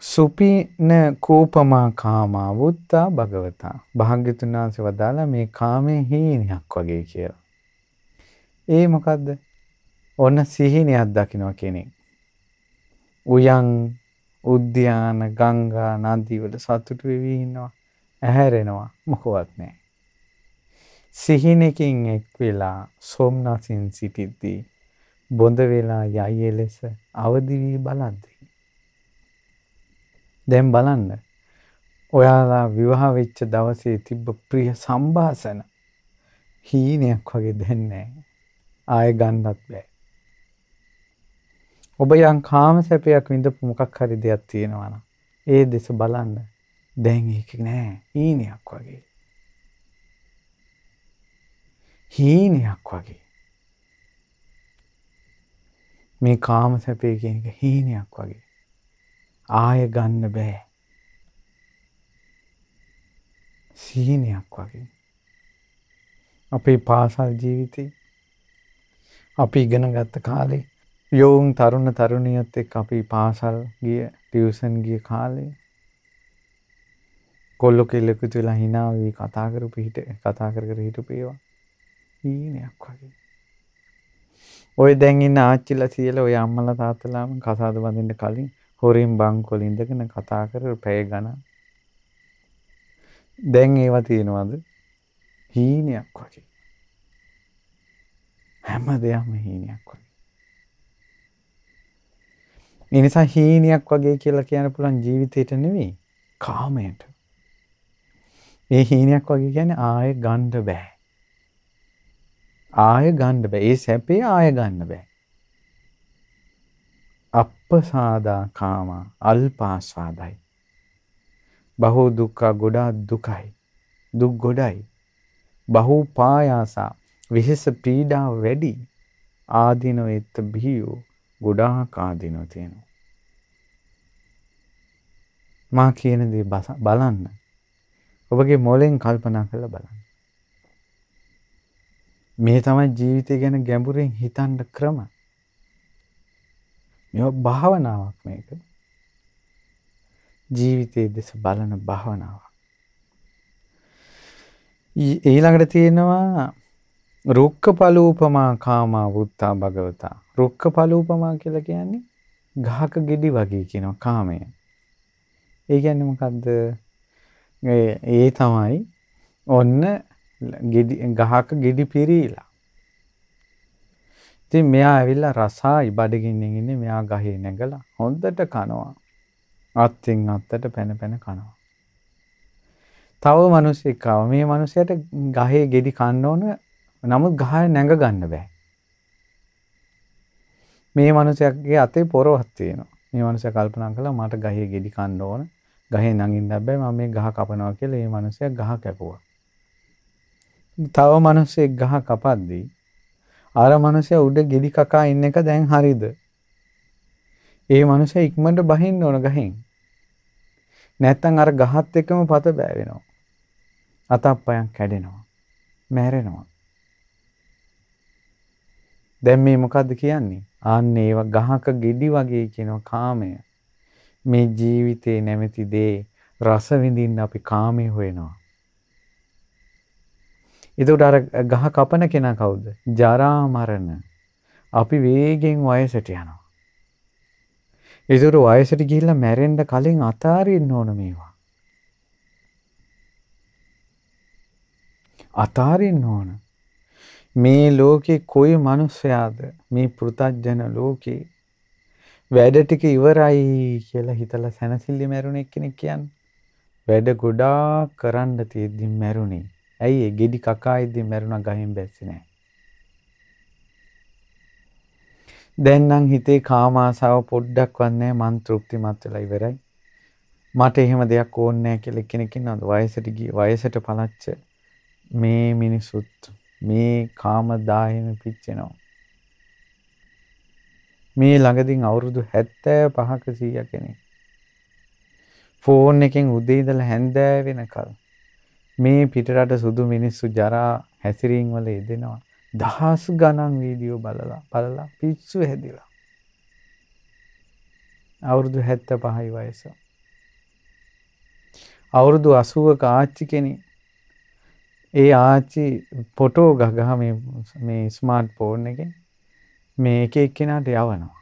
සුපින කූපමා කාමා වුත්තා භගවතා භාග්‍යතුන් වහන්සේ වදාලා මේ කාමයේ හීනයක් වගේ කියලා. ඒ මොකද්ද? ඔන්න සිහිනයක් දකින්න කෙනෙක්. උයන් උද්‍යාන ගංගා නදීවල සතුටු වෙවී ඉන්නවා ඇහැරෙනවා මොකවත් නැහැ. සිහිනකින් එක් වෙලා සොම්නසින් සිටිද්දී බොඳ වෙලා යයි ලෙස අවදි වී බලද්දී. දැන් බලන්න ඔයාලා විවාහ වෙච්ච දවසේ තිබ්බ ප්‍රිය සම්භාෂණ හීනයක් වගේ දැන් නැහැ. ආයෙ ගන්නත් බෑ. ඔබ යම් කාම සැපයක් විඳපු මොකක් හරි දෙයක් තියෙනවා නම් ඒ දෙස බලන්න. දැන් ඒක නෑ හීනයක් වගේ. හීනයක් වගේ. මේ කාම සැපේ කියන එක හීනයක් වගේ. ආය ගන්න බෑ. සීනයක් වගේ. අපේ පාසල් ජීවිතේ අපි ඉගෙන ගත්ත කාලේ යෝවුන් තරුණ තරුණියත් එක් අපි පාසල් ගිය ටියවසන් ගිය කාලේ කොල්ලො කෙල්ලෙකු තුලා හිනාවී කතාකරු පිහිට කතා කර කර හිටු පේවා ඊනයක් වගේ ඔය දැන්ඉන්න ආච්චිල සියල ඔය අම්මල තාත්තලාම කසාද බඳින්න කලින් හොරින් බංකොල ඉඳගෙන කතා කර පැය ගණන් දැන් ඒවා තියෙනවද හීනයක් වගේ හැම දෙයක්ම හීනයක් වගේ ඒ නිසා හීනයක් වගේ කියලා කියන්න පුළුවන් ජීවිතේට නෙවෙයි කාමයට. මේ හීනයක් වගේ කියන්නේ ආය ගන්න බෑ. ආය ගන්න බෑ. ඒ සැපේ ආය ගන්න බෑ. අප්පසාදා කාම අල්පාස්වාදයි. බහෝ දුක්ඛ ගොඩා දුකයි. දුක් ගොඩයි. බහූ පායාසා විහෙස පීඩා වැඩි ආධිනව එත්ත බිහියෝ ගොඩාක් ආධිනව තියෙනවා. මා කියන දේ බලන්න. ඔබගේ මොලෙන් කල්පනා කරලා බලන්න. මේ තමයි ජීවිතය ගැන ගැඹුරින් හිතන්න ක්‍රම. මේ භාවනාවක් මේක. ජීවිතයේ දෙස බලන භාවනාවක්. ඊළඟට තියෙනවා රුක්ක පලූපමා කාමා වුත්තා භගවතා. රුක්ක පලූපමා කියලා කියන්නේ ගහක ගෙඩි වගේ කියනවා කාමය. ඒ කියන්නේ මොකද්ද? ඒ තමයි ඔන්න ගහක ගෙඩි පිරීලා. ඉතින් මෙයා ඇවිල්ලා රසායි බඩගින්නෙන් ඉන්නේ මෙයා ගහේ නැගලා හොඳට කනවා. අත්ෙන් අත්තට පැන පැන කනවා. තව මිනිස්සෙක් ආව. මේ මිනිහයාට ගහේ ගෙඩි කන්න ඕන. නමුත් ගහ නැඟ ගන්න බෑ. මේ මිනිහයාගේ අතේ පොරවක් තියෙනවා. මේ මිනිහයා කල්පනා කළා මට ගහේ ගෙඩි කන්න ඕන. ගහේ නගින්න බෑ මම මේ ගහ කපනවා කියලා ඒ මිනිසයා ගහ කැපුවා. තව මිනිසෙක් ගහ කපද්දී අර මිනිසයා උඩ ගෙඩි කකා ඉන්න එක දැන් හරිද? ඒ මිනිසයා ඉක්මනට බහින්න ඕන ගහෙන්. නැත්තම් අර ගහත් එක්කම පත බෑ වෙනවා. අතප්පයන් කැඩෙනවා. මැරෙනවා. දැන් මේ මොකද්ද කියන්නේ? ආන්න ඒව ගහක ගෙඩි වගේ කියනවා කාමය. මේ ජීවිතේ නැමැති දේ රස විඳින්න අපි කාමී හොයනවා. එතකොට අර ගහ කපන කෙනා කවුද? ජරා මරණ. අපි වේගෙන් වයසට යනවා. ඒතර වයසට ගිහිල්ලා මැරෙන්න කලින් අතාරින්න ඕන මේවා. අතාරින්න ඕන. මේ ලෝකේ කොයි මිනිස්සයාද මේ පෘථජන ලෝකේ වැඩ ටික ඉවරයි කියලා හිතලා සැනසille මැරුණ එක්කෙනෙක් කියන්නේ. වැඩ ගොඩාක් කරන්න තියෙද්දි මැරුණේ. ඇයි ඒ ගෙඩි කකා ඉද්දි මැරුණා ගහින් බැස්සේ නැහැ. දැන් නම් හිතේ කාම ආසාව පොඩ්ඩක්වත් නැහැ. මන් තෘප්තිමත් වෙලා ඉවරයි. මට එහෙම දෙයක් ඕනේ නැහැ කියලා කෙනෙක් ඉන්නවද? වයසට ගිය වයසට පලච්ච මේ මිනිසුත් මේ කාම දාහයෙන් පිච්චෙනවා. මේ ළඟදින් අවුරුදු 75ක 100 කෙනෙක් ෆෝන් එකෙන් උදේ ඉඳලා හැන්දෑ වෙනකල් මේ පිටරට සුදු මිනිස්සු ජරා හැසිරීම් වල යෙදෙනවා දහස් ගණන් වීඩියෝ බලලා බලලා පිස්සු හැදිලා අවුරුදු 75යි වයස අවුරුදු 80ක ආච්චි කෙනෙක් ඒ ආච්චි ෆොටෝ ගගහ මේ මේ ස්මාර්ට් ෆෝන් එකෙන් මේ එක එක්කෙනාට යවනවා.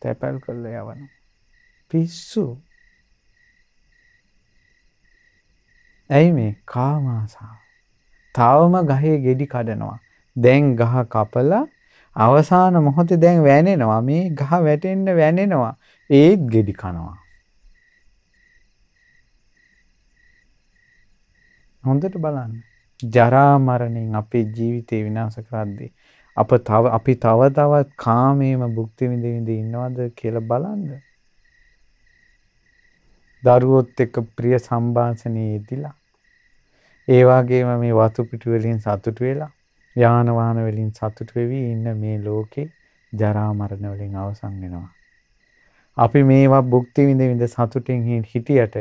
තැපැල් කරලා යවනවා. පිස්සු. ඇයි මේ කාමාසා. තවම ගහේ ගෙඩි කඩනවා. දැන් ගහ කපලා අවසාන මොහොතේ දැන් වැනෙනවා. මේ ගහ වැටෙන්න වැනෙනවා. ඒත් ගෙඩි කනවා. හොඳට බලන්න. ජරා මරණයෙන් අපේ ජීවිතේ විනාශ කරද්දී අප තව අපි තව තවත් කාමේම භුක්ති විඳ විඳ ඉන්නවද කියලා බලන්න. දරුවොත් එක්ක ප්‍රිය සම්භාෂණයේ යෙදිලා ඒ වගේම මේ වතු පිටු වලින් සතුට වෙලා යාන වාහන වලින් සතුට වෙවි ඉන්න මේ ලෝකේ ජරා මරණ වලින් අවසන් වෙනවා. අපි මේවා භුක්ති විඳ විඳ සතුටින් හිටියට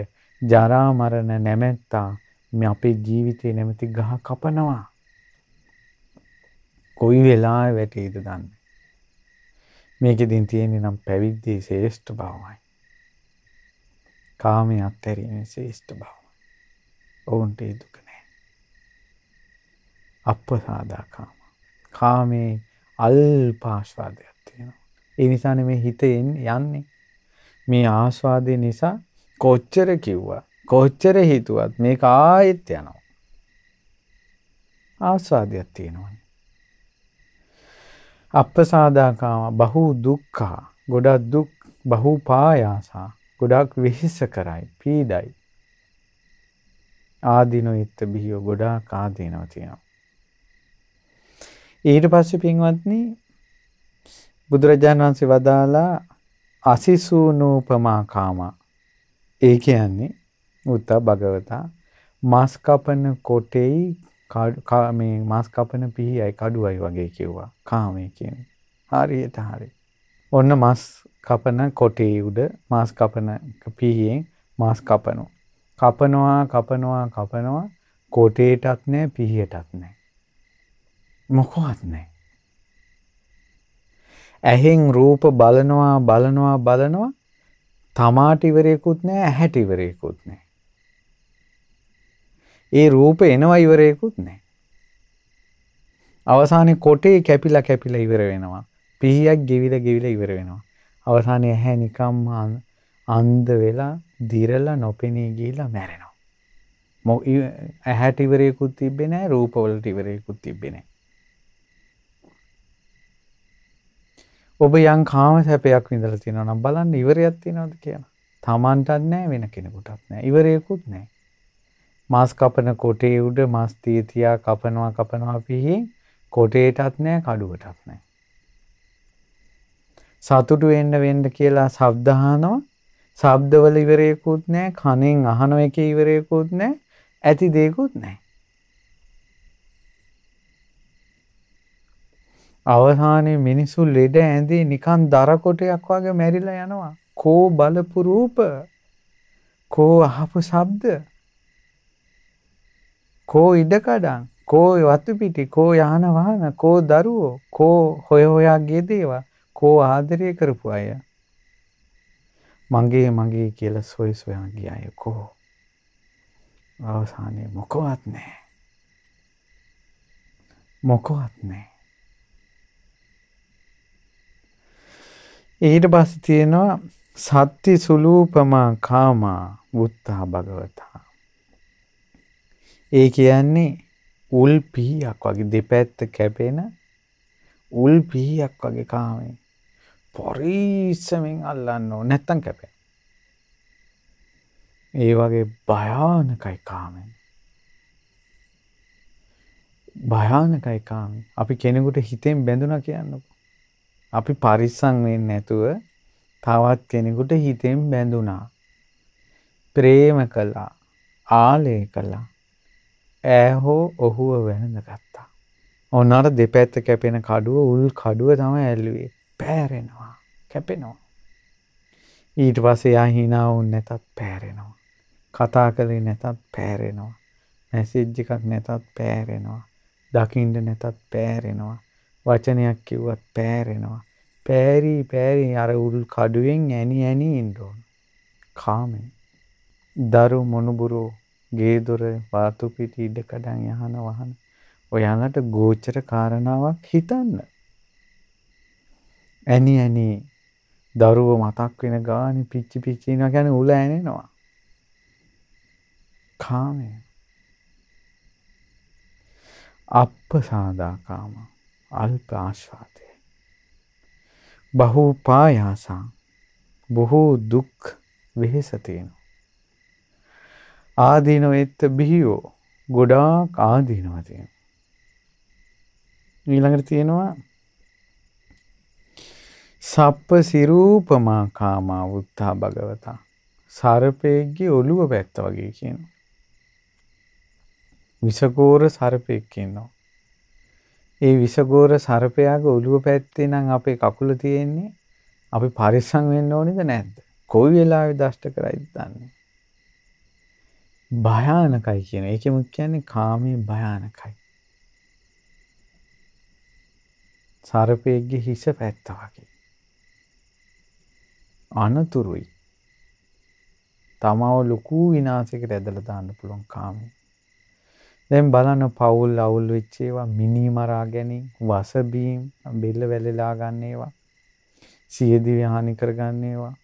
ජරා මරණ නැමැත්තා මේ අපේ ජීවිතේ නැමැති ගහ කපනවා. කොයි වෙලා වැටේද දන්න. මේකෙදින් තියෙන්නේ නම් පැවිද්දේ ශේෂ්ඨ බවමයි. කාමය අත්තැරීමේ ශේෂ්ඨ බව. ඔවුන්ට ඒ දුක නෑ. අපසාදා කාම. කාමේ අල්පාශ්වාදයක් තියෙනවා. ඒ නිසානේ මේ හිත යන්නේ. මේ ආස්වාදය නිසා කොච්චර කිව්වා කොච්චර හිතුවත් මේක ආයෙත් යනවා. ආස්වාදයක් තියෙනවනේ. අප්පසාදාකාම බහු දුක්කා ගොඩක් දුක් බහු පායාසා ගොඩක් විහිස කරයි පීඩයි ආදිනෝ ඉත්ත බිහිෝ ගොඩාක් ආදීනව තියෙනවා. ඊට පස්සේ පින්වත්නි බුදුරජාණන් වහන්සේ වදාලා අසිසූනූපමා කාම ඒ කියන්නේ උත්ත භගවතා මස් කපන කොටෙයි මේ මාස් කපන පිහියයි කඩුවයි වගේ කිව්වා කාමය කියන. හරියට හරි. ඔන්න මස් කපන කොටේ උඩ මාස් කපන පිහියෙන් මාස් කපනවා. කපනවා කපනවා කපනවා කොටේටත් නෑ පිහියටත් නෑ. මොකවත් නෑ. ඇහෙන් රූප බලනවා බලනවා බලනවා තමාට ඉවරයකුත් නෑ ඇහැට ඉවරයකුත් නෑ. ඒ රූප එනවා ඉවරයකුත් නෑ. අවසානය කොටේ කැපිලා කැපිල ඉවර වෙනවා. පිහියක් ගෙවිල ගෙවිල ඉවර වෙනවා. අවසානය හැ නිකම් අන්ද වෙලා දිරල්ලා නොපෙනී ගීලා මැරෙනවා. මො ඇහැට ඉවරයකුත් තිබෙන රූපවලට ඉවරයකුත් තිබෙන. ඔබ යන් කාම සැපයක් විඳල තින නම් බලන්න ඉවරයක්ත්ති නොද කියන තමන්ටත් නෑ වෙන කෙනෙකුටත් නෑ ඉවරයකුත් නෑ මාස් කපන කොටේ උඩ මාස් තීතියා කපනවා කපනවා පිහි කොටේටත් නෑ කඩුවටත් නෑ. සතුටු එන්න වෙන්න කියලා සබ්දහනවා සබ්දවල ඉවරයකුත් නෑ කනෙන් අහන එක ඉවරයකුත් නෑ ඇති දෙකුත් නෑ. අවසානයේ මිනිසු ලෙඩ ඇඳේ නිකන් දරකොටයක් වගේ මැරිලා යනවා. කෝ බලපු රූප කෝ අහපු ශබ්ද කෝ ඉඩකඩන් කෝ වතුපිටි කෝ යහන වහන කෝ දරුවෝ කෝ හොය හොයා ගිය දේවා කෝ ආදරය කරපු අය මගේ මගේ කියලා සොයි සොයා ගිය අය කෝ අවසානයේ මොකවත් නැහැ මොකවත් නැහැ ඊට පස්සේ තියෙනවා සත්‍ති සුලූපමා කාමා බුත්තා භගවතා ඒ කියන්නේ උල් පිහියක් වගේ දෙපැත්ත කැපෙන උල් පිහියක් වගේ කාමේ පොරීසමෙන් අල්ලන්න ඕ නැත්තම් කැපේ. ඒ වගේ භයානකයි කාමෙන්. භයානකයි කාමේ අපි කෙනෙකුට හිතෙන් බැඳුන කියන්නක. අපි පරිස්සං වෙන්න නැතුව තවත් කෙනෙකුට හිතෙන් බැඳුනා. ප්‍රේම කළා ආලය කළා ඈ හෝ ඔහුව වැළඳ ගත්තා. ඔන්න අර දෙපැත්ත කැපෙන කඩුව උල් කඩුව තමයි ඇල්ලුවේ. පෑරෙනවා. කැපෙනවා. ඊට පස්සේ යා hina වුන් නැතත් පෑරෙනවා. කතා කළේ නැතත් පෑරෙනවා. මැසේජ් එකක් නැතත් පෑරෙනවා. දකින්න නැතත් පෑරෙනවා. වචනයක් කිව්වත් පෑරෙනවා. පෑරී පෑරී අර උල් කඩුවෙන් ඇනි ඇනි ඉන්න ඕන. කාමෙන් දරු මොනුබුරෝ ගේ දොර වාතු පිටි ඉඩ කඩන් යහන වහන ඔයාලට ගෝචර කාරණාවක් හිතන්න. ඇනි ඇනි දරුව මතක් වෙන ගානේ පිච්චි පිච්චි ඉනවා කියන්නේ උල ඇනෙනවා. කාමය. අප්පසාදා කාම අල්ප ආශ්වාතය. බහූ පායාසා බොහෝ දුක් වෙහෙස තියෙනවා. ආදීනව එත්ත බිහිවෝ ගොඩාක් ආදීනව තියෙන. ඊළඟට තියෙනවා සප්ප සිරූපමා කාමා උත්තා භගවතා සරපයගේ ඔළුව පැත්ත වගේ කියන. විසගෝර සරපයක් කියන්නවා. ඒ විසගෝර සරපයාගේ ඔළුව පැත්තේ නම් අපේ කකුල තියෙන්නේ අපි පරිස්සම් වෙන්න ඕනිද නැද්ද? කොයි වෙලාවෙ දෂ්ට කරයිද දන්නේ? භයානකයි කියන ඒකෙම කියන්නේ කාමයේ භයානකයි. සර්පයේගේ හිස පැත්ත වගේ. අනතුරුයි. තමාව ලොකු විනාශයකට ඇදලා දාන්න පුළුවන් කාමයේ. දැන් බලන්න පවුල් අවුල් වෙච්ච ඒවා මිනි මරා ගැනීම, වසබීම්, බෙල්ල වැලලා ගන්න ඒවා, සියදිවි හානි කර ගන්න ඒවා,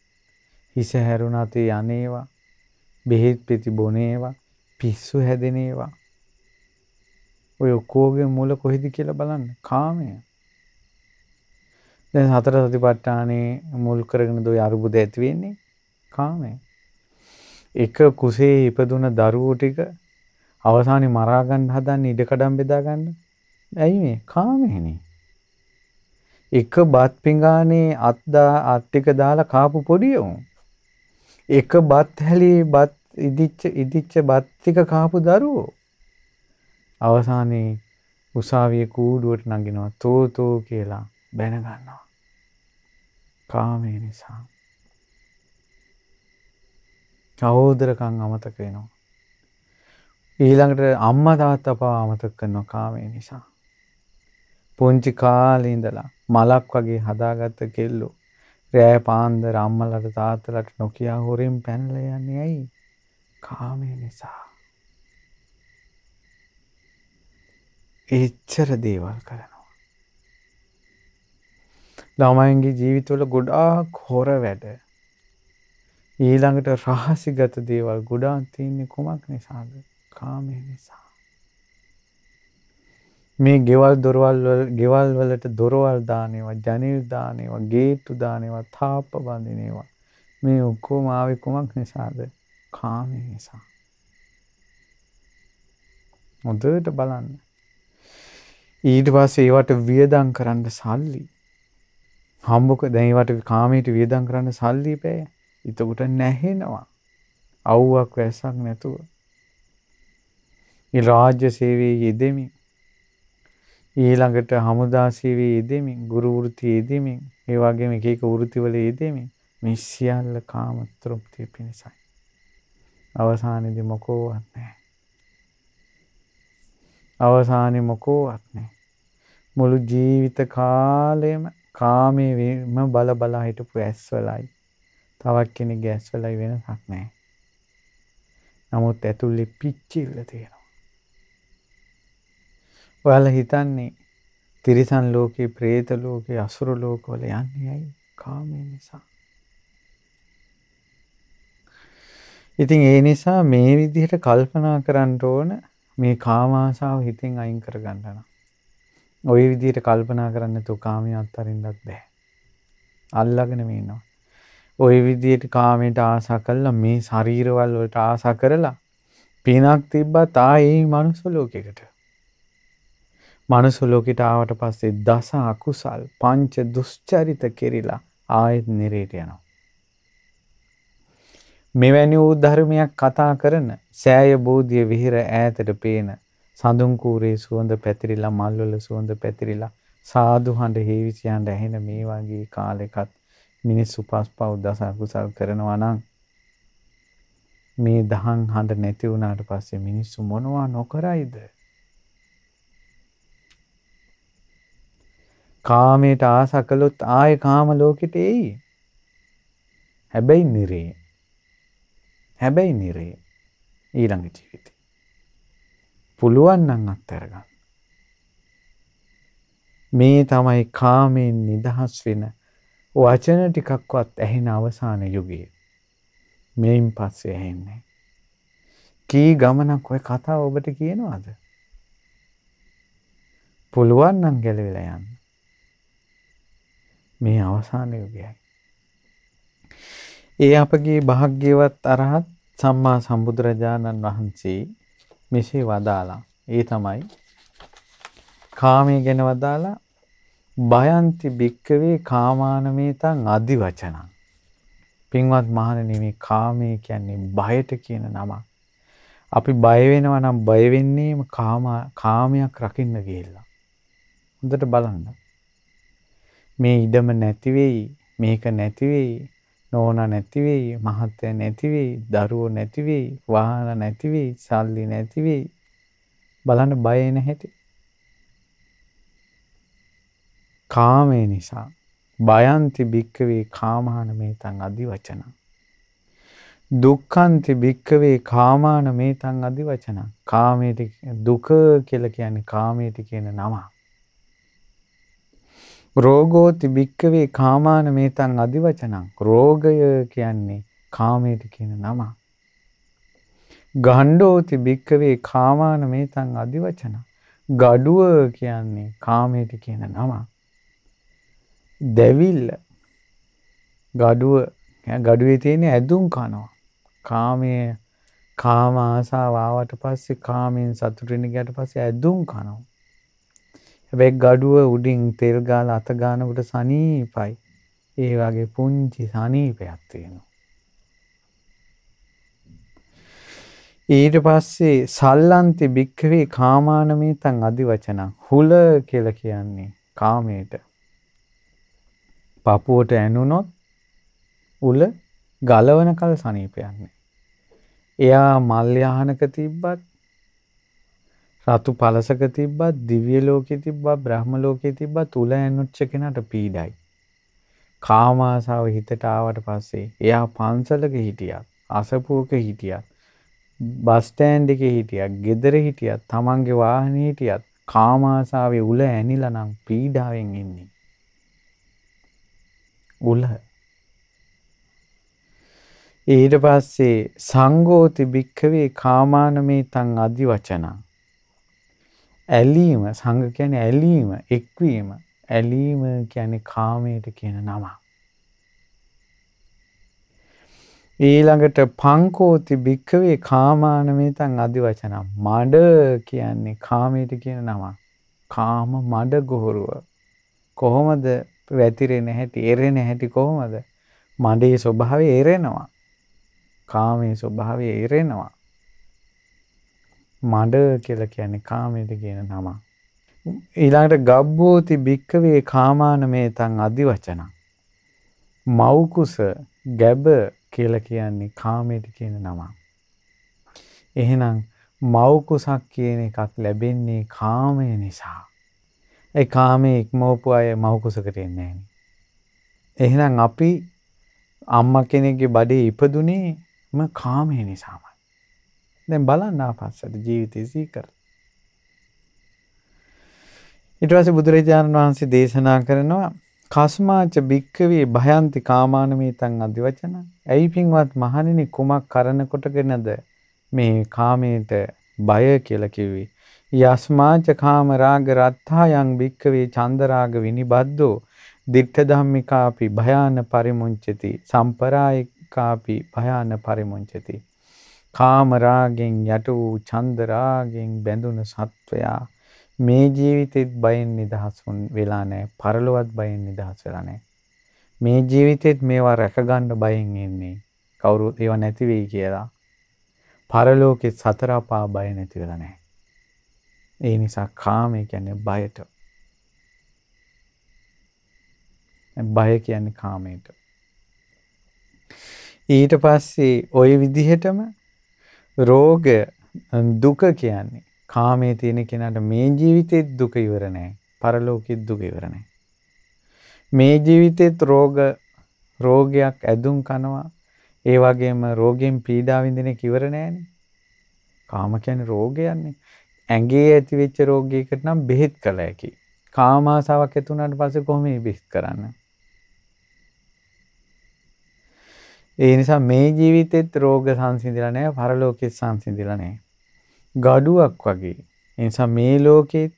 හිස හැරුණාතේ යන්නේවා බෙහෙත් පෙති බොනේවා පිස්සු හැදෙනේවා. ඔය ඔක්කෝගේ මුල කොහෙද කියලා බලන්න කාමය. දැන් හතර සතිපට්ඨානේ මුල් කරගෙන දෝ අරුබුද ඇති වෙන්නේ කාමය. එක කුසේ ඉපදුන දරුවෝ ටික අවසානයේ මරා ගන්න හදන්නේ ඉඩකඩම් බෙදා ගන්න. ඇයි මේ කාමයනේ? එක බත් පිඟානේ අත් අත් ටික දාලා කාපු පොඩි උන්. එක බත් හැලේ බත් ඉදිච්ච ඉදිච්ච බත්තික කාපු දරුවෝ අවසානයේ උසාවිය කූඩුවට නගිනවා තෝතෝ කියලා බැනගන්නවා කාමය නිසා සහෝදරකං අමතක වෙනවා ඊළඟට අම්මා තාත්තා පවා අමතක කරනවා කාමය නිසා පුංචි කාලේ ඉඳලා මලක් වගේ හදාගත්ත කෙල්ලෝ රෑ පාන්දර අම්මලට තාත්තලට නොකියා හොරෙන් පැනලා යන්නේ ඇයි කාමය නිසා එච්චර දේවල් කරනවා. ළමයින්ගේ ජීවිතවල ගොඩාක් හොර වැඩ. ඊළඟට රහසිගත දේවල් ගොඩාක් තියන්නේ කුමක් නිසාද? කාමය නිසා. මේ ගෙවල් දොරවල් ගෙවල් වලට දොරවල් දානේවා, ජනෙල් දානේවා, ගේට්ටු දානේවා, තාප්ප බඳිනේවා. මේ ඔක්කොම ආවේ කුමක් නිසාද? කාමය නිසා. හොඳට බලන්න. ඊට පස්සේ ඒවට වියදම් කරන්න සල්ලි. හම්බක දැන් ඒවට කාමයට වියදම් කරන්න සල්ලි බෑ. එතකොට නැහෙනවා. අවුවක් වැස්සක් නැතුව. ඒ රාජ්‍ය සේවයේ යෙදෙමින් ඊළඟට හමුදා සේවයේ යෙදෙමින් ගුරු වෘත්තියේ යෙදෙමින් ඒ වගේම එක එක වෘත්තිවල යෙදෙමින් මේ සියල්ල කාම තෘප්තිය පිණිසයි. අවසානයේදී මොකෝවත් නැහැ. අවසානයේ මොකෝවත් නැහැ. මුළු ජීවිත කාලයම කාමයේම බල බල හිටපු ඇස්වලයි. තවක් කෙනෙක්ගේ ඇස්වලයි වෙනසක් නැහැ. නමුත් ඇතුලේ පිච්චිල්ල තියෙනවා. ඔයාලා හිතන්නේ තිරිසන් ලෝකේ, പ്രേත ලෝකේ, අසුර ලෝකවල යන්නේ ඇයි? කාමයේ නිසා. ඉතින් ඒ නිසා මේ විදිහට කල්පනා කරන්න ඕන මේ කාමාශාව හිතෙන් අයින් කරගන්න නම්. ওই විදිහට කල්පනා කරන්න තු කාමිය අත්හරින්නත් බෑ. අල්ලගෙන මේ ඉන්නවා. ওই විදිහට කාමයට ආසා කළා මේ ශරීරවල වලට ආසා කරලා පිනක් තිබ්බත් ආයේ මනුස්ස ලෝකයකට. මනුස්ස ලෝකයට ආවට පස්සේ දස අකුසල් පංච දුස්චරිත කෙරිලා ආයෙත් නිරේට යනවා. මෙවැනි වූ ධර්මයක් කතා කරන සෑය බෝධිය විහිර ඈතට පේන සඳුන් කූරේ සුවඳ පැතිරිලා මල්වල සුවඳ පැතිරිලා සාදු හඬ හේවිසියන් ඇහෙන මේ වගේ කාලෙකත් මිනිස්සු පස්පව් දස කුසල් කරනවා නම් මේ දහං හඬ නැති වුණාට පස්සේ මිනිස්සු මොනවා නොකරයිද? කාමයට ආස කළොත් ආයේ කාම ලෝකෙට එයි. හැබැයි නිරේ හැබැයි නිරේ ඊළඟ ජීවිතේ. පුළුවන් නම් අත්හැරගන්න. මේ තමයි කාමයෙන් නිදහස් වෙන වචන ටිකක්වත් ඇහෙන අවසාන යුගය. මෙයින් පස්සේ ඇහෙන්නේ. කී ගමනක් ඔය කතා ඔබට කියනවාද? පුළුවන් නම් ගැලවිලා යන්න. මේ අවසාන යුගයයි. ඒ අපගේ භාග්‍යවත් අරහත් සම්මා සම්බුදුරජාණන් වහන්සේ මෙසේ වදාලා. ඒ තමයි කාමය ගැන වදාලා බයන්ති භික්කවේ කාමානමේතං අදි වචනං. පින්වත් මහණෙනි මේ කාමය කියන්නේ බයට කියන නමක්. අපි බය වෙනවා නම් බය වෙන්නේම කාම කාමයක් රකින්න ගිහිල්ලා. හොඳට බලන්න. මේ ඉඩම නැති වෙයි, මේක නැති වෙයි, නෝනා නැති වෙයි, මහත්තයා නැති වෙයි, දරුවෝ නැති වෙයි, වාහන නැති වෙයි, සල්ලි නැති වෙයි. බලන්න බය එන හැටි. කාමේ නිසා බයන්ති භික්කවේ කාමාන මේතන් අදි වචන. දුක්කන්ති භික්කවේ කාමාන මේතන් අදි වචන කාමේට දුක කියල කියන්නේ කාමේට කියන නමක්. රෝගෝති භික්කවේ කාමාන මේතන් අධිවචනං රෝගය කියන්නේ කාමයට කියන නම. ගණ්ඩෝති භික්කවේ කාමාන මේතන් අධිවචන ගඩුව කියන්නේ කාමයට කියන නම. දැවිල්ල ගඩුව ගඩුවේ තියෙන ඇදුම් කනවා. කාමය කාම ආසාාවට පස්සේ කාමයෙන් සතුරෙන ගැට පස්සේ ඇදුම් කනවා. හැබැයි gaduwa උඩින් තෙල් ගාලා අත ගන්නකොට සනීපයි. ඒ වගේ පුංචි සනීපයක් තියෙනවා. ඊට පස්සේ සල්ලන්ති භික්කවේ කාමානමේ තන් අධි වචනං හුල කියල කියන්නේ කාමයට පපුුවට ඇනුනොත් උල ගලවන කල් සනීපයන්නේ. එයා මල්්‍යහනක තිබ්බත් රතු පලසක තිබ්බා දිව්‍ය ලෝකේ තිබ්බා බ්‍රහ්ම ලෝකේ තිබ්බා තුල ඇනුච්ච කෙනාට පීඩයි. කාමාසාව හිතට ආවට පස්සේ එයා පන්සලක හිටියත් අසපුවක හිටියත් බස් ස්ටෑන්ඩ් එකේ හිටියත් ගෙදර හිටියත් තමන්ගේ වාහනේ හිටියත් කාමාසාවේ උල ඇනිලා නම් පීඩාවෙන් ඉන්නේ. උල ඊට පස්සේ සංගෝති භික්ඛවේ කාමානමේ තං අදි වචනා ඇලීම සංග කියන ඇලීම එක්වීම ඇලීම කියන්නේ කාමයට කියන නමා. ඊළඟට පංකෝති භික්කවේ කාමානමේතන් අධි වචන මඩ කියන්නේ කාමයට කියන නමක්. කාම මඩ ගොහොරුව. කොහොමද වැතිරෙන හැටි එරෙන හැටි කොහොමද මඩේ ස්වභාවය එරෙනවා. කාමේ ස්වභාවය එරෙනවා. මඩ කියල කියන්නේ කාමයට කියන නම. ඊළඟට ගබ්බෝති භික්කවේ කාමාන මේ තන් අධි වචන. මවකුස ගැබ කියල කියන්නේ කාමයට කියන නම. එහෙනම් මවකුසක් කියන එකක් ලැබෙන්නේ කාමය නිසා. ඒ කාමේ ඉක්මෝපු අය මවකුසකට එන්නේ නැහැ. එහෙනම් අපි අම්මා කෙනෙක්ගේ බඩේ ඉපදුනේම කාමය නිසාම. දැන් බලන්න ආපස්සට ජීවිතය සීකර. ඉටවස බුදුරජාණන් වහන්සේ දේශනා කරනවා කස්මාච භික්කවේ භයන්ති කාමානමී තන් අධිවචන ඇයි පින්වත් මහණෙනි කුමක් කරනකොටගෙනද මේ කාමයට බය කියලා කිව්වේ යස්මාච කාම රාග රත්තායන් භික්කවේ චන්දරාග විනිබද්දෝ දිට්ඨ ධම්මිකාපි භයාන පරිමුංචති සම්පරායිකාපි භයාන පරිමුංචති කාමරාගෙන් යට වූ චන්දරාගෙන් බැඳුන සත්වයා මේ ජීවිතෙත් බයෙන් නිදහස් වෙලා නැහැ. පරලොවත් බයෙන් නිදහස් වෙලා නැහැ. මේ ජීවිතෙත් මේවා රැකගන්න බයෙන් ඉන්නේ. කවුරුත් ඒවා නැති වෙයි කියලා. පරලෝකෙ සතර අපා බය නැති වෙලා නැහැ. ඒ නිසා කාමය කියන්නේ බයට. බය කියන්නේ කාමයට. ඊට පස්සේ ওই විදිහටම රෝගය දුක කියන්නේ කාමේ තියෙන කෙනාට මේ ජීවිතෙත් දුක ඉවර නෑ පරලෝකෙත් දුක ඉවර නෑ මේ ජීවිතෙත් රෝග රෝගයක් ඇදුම් කනවා ඒ වගේම රෝගෙන් පීඩා විඳින එක ඉවර නෑනේ කාම කියන්නේ රෝගයන්නේ ඇඟේ ඇති වෙච්ච රෝගයකට නම් බෙහෙත් කළ හැකි කාම ආසාවක් ඇති වුණාට පස්සේ කොහොම මේ බෙහෙත් කරන්නේ ඒ නිසා මේ ජීවිතෙත් රෝග සංසිඳිලා නැහැ, පරලෝකෙත් සංසිඳිලා නැහැ. gaduwak වගේ. ඒ නිසා මේ ලෝකෙත්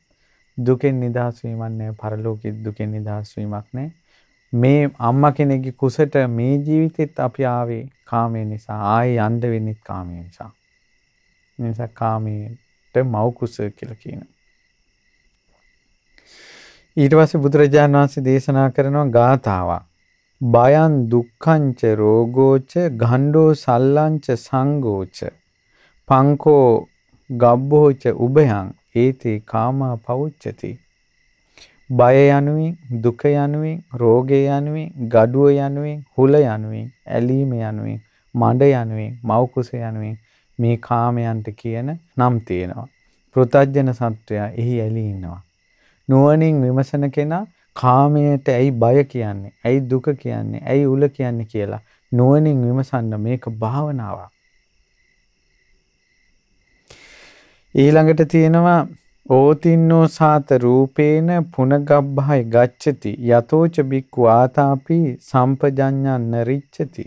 දුකෙන් නිදහස් වීමක් නැහැ, පරලෝකෙත් දුකෙන් නිදහස් වීමක් නැහැ. මේ අම්මා කෙනෙක්ගේ කුසට මේ ජීවිතෙත් අපි ආවේ කාමය නිසා. ආයේ යන්න වෙන්නේ කාමය නිසා. නිසා කාමයට මව් කුස කියලා කියනවා. ඊට පස්සේ බුදුරජාණන් වහන්සේ දේශනා කරනවා ගාථාවක්. බයන් දුක්ඛංච රෝගෝච ගණ්ඩෝ සල්ලංච සංගෝච පංකෝ ගබ්බෝච උභයං ඒතේ කාමා පවුච්චති බය යනුවෙන් දුක යනුවෙන් රෝගය යනුවෙන් gaduwa යනුවෙන් හුල යනුවෙන් ඇලීම යනුවෙන් මඩ යනුවෙන් මව්කුස යනුවෙන් මේ කාමයන්ට කියන නම් තියෙනවා පෘතජන සත්වයා එහි ඇලී ඉන්නවා නුවණින් විමසන කෙනා කාමයට ඇයි බය කියන්නේ? ඇයි දුක කියන්නේ? ඇයි උල කියන්නේ කියලා නුවණින් විමසන්න මේක භාවනාවක්. ඊළඟට තියෙනවා ඕතින්නෝ සාත රූපේන පුනගබ්බහයි ගච්ඡති යතෝච බික්කු ආතාපි සම්පජඤ්ඤං නරිච්ඡති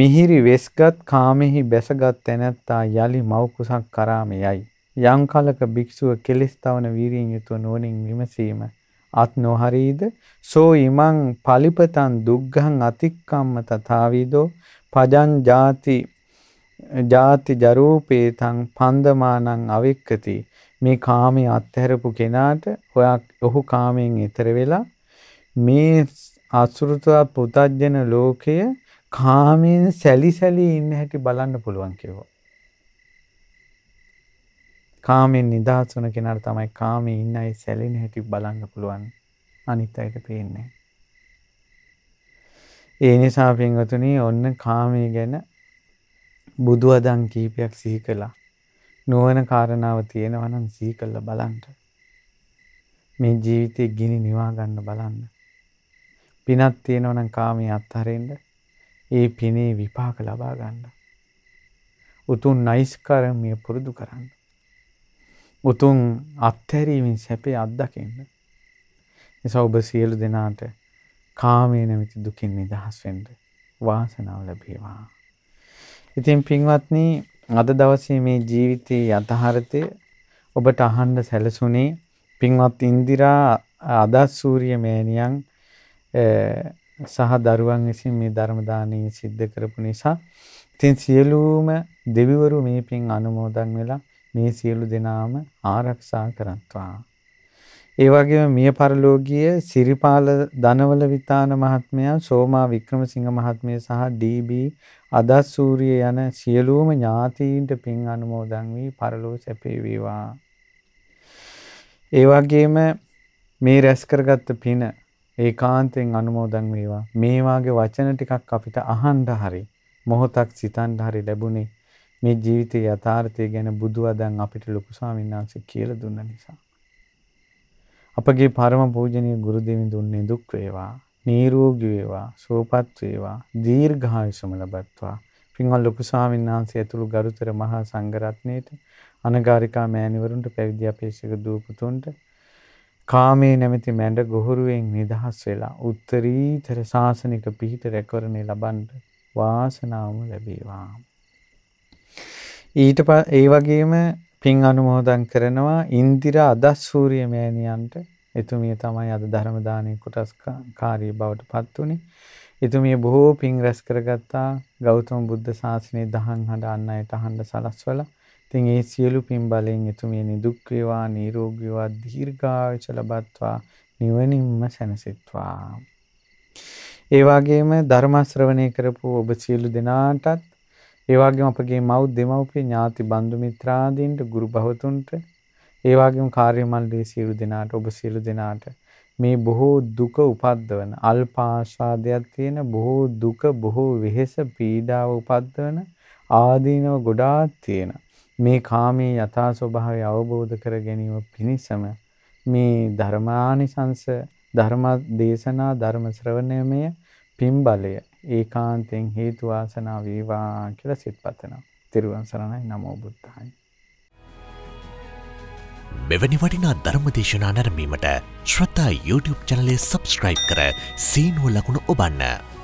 මිහිරි වෙස්ගත් කාමෙහි බැසගත් තැනැත්තා යලි මව් කුසක් කරාමයයි යම් කලක භික්ෂුව කෙලෙස් තවන වීරියෙන් යුතුව නුවණින් විමසීම අත් නොහරීද සෝ ඉමං පලිපතන් දුක්ගං අතික්කම්ම තථාවිදෝ පජන් ජාති ජාති ජරූපේතං පන්දමානං අවික්කති මේ කාමයේ අත්හැරපු කෙනාට ඔයා ඔහු කාමයෙන් ඈතර වෙලා මේ අසුරුතවත් පුතඥන ලෝකය කාමයෙන් සැලිසැලී ඉන්න හැටි බලන්න පුළුවන් කියලා කාමෙන් නිදහස් වුණ කෙනාට තමයි කාමේ ඉන්න අය සැලෙන හැටි බලන්න පුළුවන්. අනිත් අයට පේන්නේ ඒ නිසා පින්වතුනි ඔන්න කාමයේ ගැන බුදු අදන් කීපයක් සිහි කළා. නුවණ කාරණාව තියෙනවා නම් සිහි කළා බලන්න. මේ ජීවිතේ ගිනි නිවා ගන්න බලන්න. පිනක් තියෙනවා නම් කාමයේ අත්හරින්න. ඒ පිනේ විපාක ලබා ගන්න. උතුම් නයිස් කර්මය පුරුදු කරන්න. උතුම් අත්හැරීමෙන් සැපේ අත්දකින්න. නිසා ඔබ සියලු දෙනාට කාමයේ නැමැති දුකින් නිදහස් වෙන්න වාසනාව ලැබේවා. ඉතින් පින්වත්නි අද දවසේ මේ ජීවිතයේ යථාර්ථය ඔබට අහන්න සැලසුනේ පින්වත් ඉන්දිරා අදස් සූර්ය මෑණියන් සහ දරුවන් විසින් මේ ධර්ම දානය සිද්ධ කරපු නිසා ඉතින් සියලුම දෙවිවරු මේ පින් අනුමෝදන් වෙලා මේ සියලු දෙනාම ආරක්ෂා කරත්වා. ඒ වගේම මිය පරලෝකීය සිරිපාල ධනවල විතාන මහත්මයා සෝමා වික්‍රමසිංහ මහත්මිය සහ ඩී.බී. අදස් සූරිය යන සියලුම ඥාතීන්ට පින් අනුමෝදන් වී පරලෝ සැපේ වේවා. ඒ වගේම මේ රැස් කරගත්ත පින ඒකාන්තයෙන් අනුමෝදන් වේවා. මේ වාගේ වචන ටිකක් අපිට අහන්න හරි මොහොතක් සිතන්න හරි ලැබුණේ මේ ජීවිතයේ යථාර්ථය ගැන බුදු අදන් අපිට ලොකු ස්වාමීන් වහන්සේ කියලා දුන්න නිසා. අපගේ පරම පූජනීය ගුරු දෙවිඳුන් දුක් වේවා, නිරෝගී වේවා, සුවපත් වේවා, දීර්ඝායුෂම ලබත්වා. පින්වත් ලොකු ස්වාමීන් වහන්සේ ඇතුළු ගරුතර මහා සංඝරත්නයට අනගාരികා මෑණිවරුන්ට පැවිදි අපේක්ෂක දූපතුන්ට කාමේ නැමැති මැඬ ගොහරුවෙන් නිදහස් වෙලා උත්තරීතර සාසනික පිහිට රැකවරණේ ලබන්න වාසනාවම ලැබේවා ඊට ඒ වගේම පින් අනුමෝදන් කරනවා ඉන්දිරා අදස් සූරිය මෑණියන්ට එතුමිය තමයි අද ධර්ම දානයේ කොටස්කාරී බවට පත් වුනේ. එතුමිය බොහෝ පින් රැස් කරගත්තා ගෞතම බුද්ධ ශාසනයේ දහං හඬ අන් අයට අහන්න සලස්වලා ඉතින් ඒ සියලු පින් බලෙන් එතුමිය නිදුක් වේවා නිරෝගී වේවා දීර්ඝායුෂ ලබත්වා නිවනින්ම සැනසෙත්වා. ඒ වගේම ධර්ම ශ්‍රවණය කරපු ඔබ සියලු දෙනාටත් ඒ වගේම අපගේ මව් දෙමව්පිය ඥාති බන්දු මිත්‍රාදීන්ට ගුරු භවතුන්ට ඒ වගේම කාර්ය මණ්ඩලයේ සියලු දෙනාට ඔබ සියලු දෙනාට මේ බොහෝ දුක උපද්දවන අල්ප ආශාදයක් තියෙන බොහෝ දුක බොහෝ වෙහෙස පීඩාව උපද්දවන ආදීනව ගොඩාක් තියෙනවා මේ කාමයේ යථා ස්වභාවය අවබෝධ කර ගැනීම පිණිසම මේ ධර්මානිසංස ධර්ම දේශනා ධර්ම ශ්‍රවණයමය පින්බලය ඒකාන්තයෙන් හේතු වාසනා වේවා කියලා සිතපතනවා. තෙරුවන් සරණයි නමෝ බුද්ධායි. මෙවැනි වටිනා ධර්ම දේශනා නැරඹීමට ශ්‍රතා YouTube චැනලය subscribe කර සීනුව ලකුණු ඔබන්න.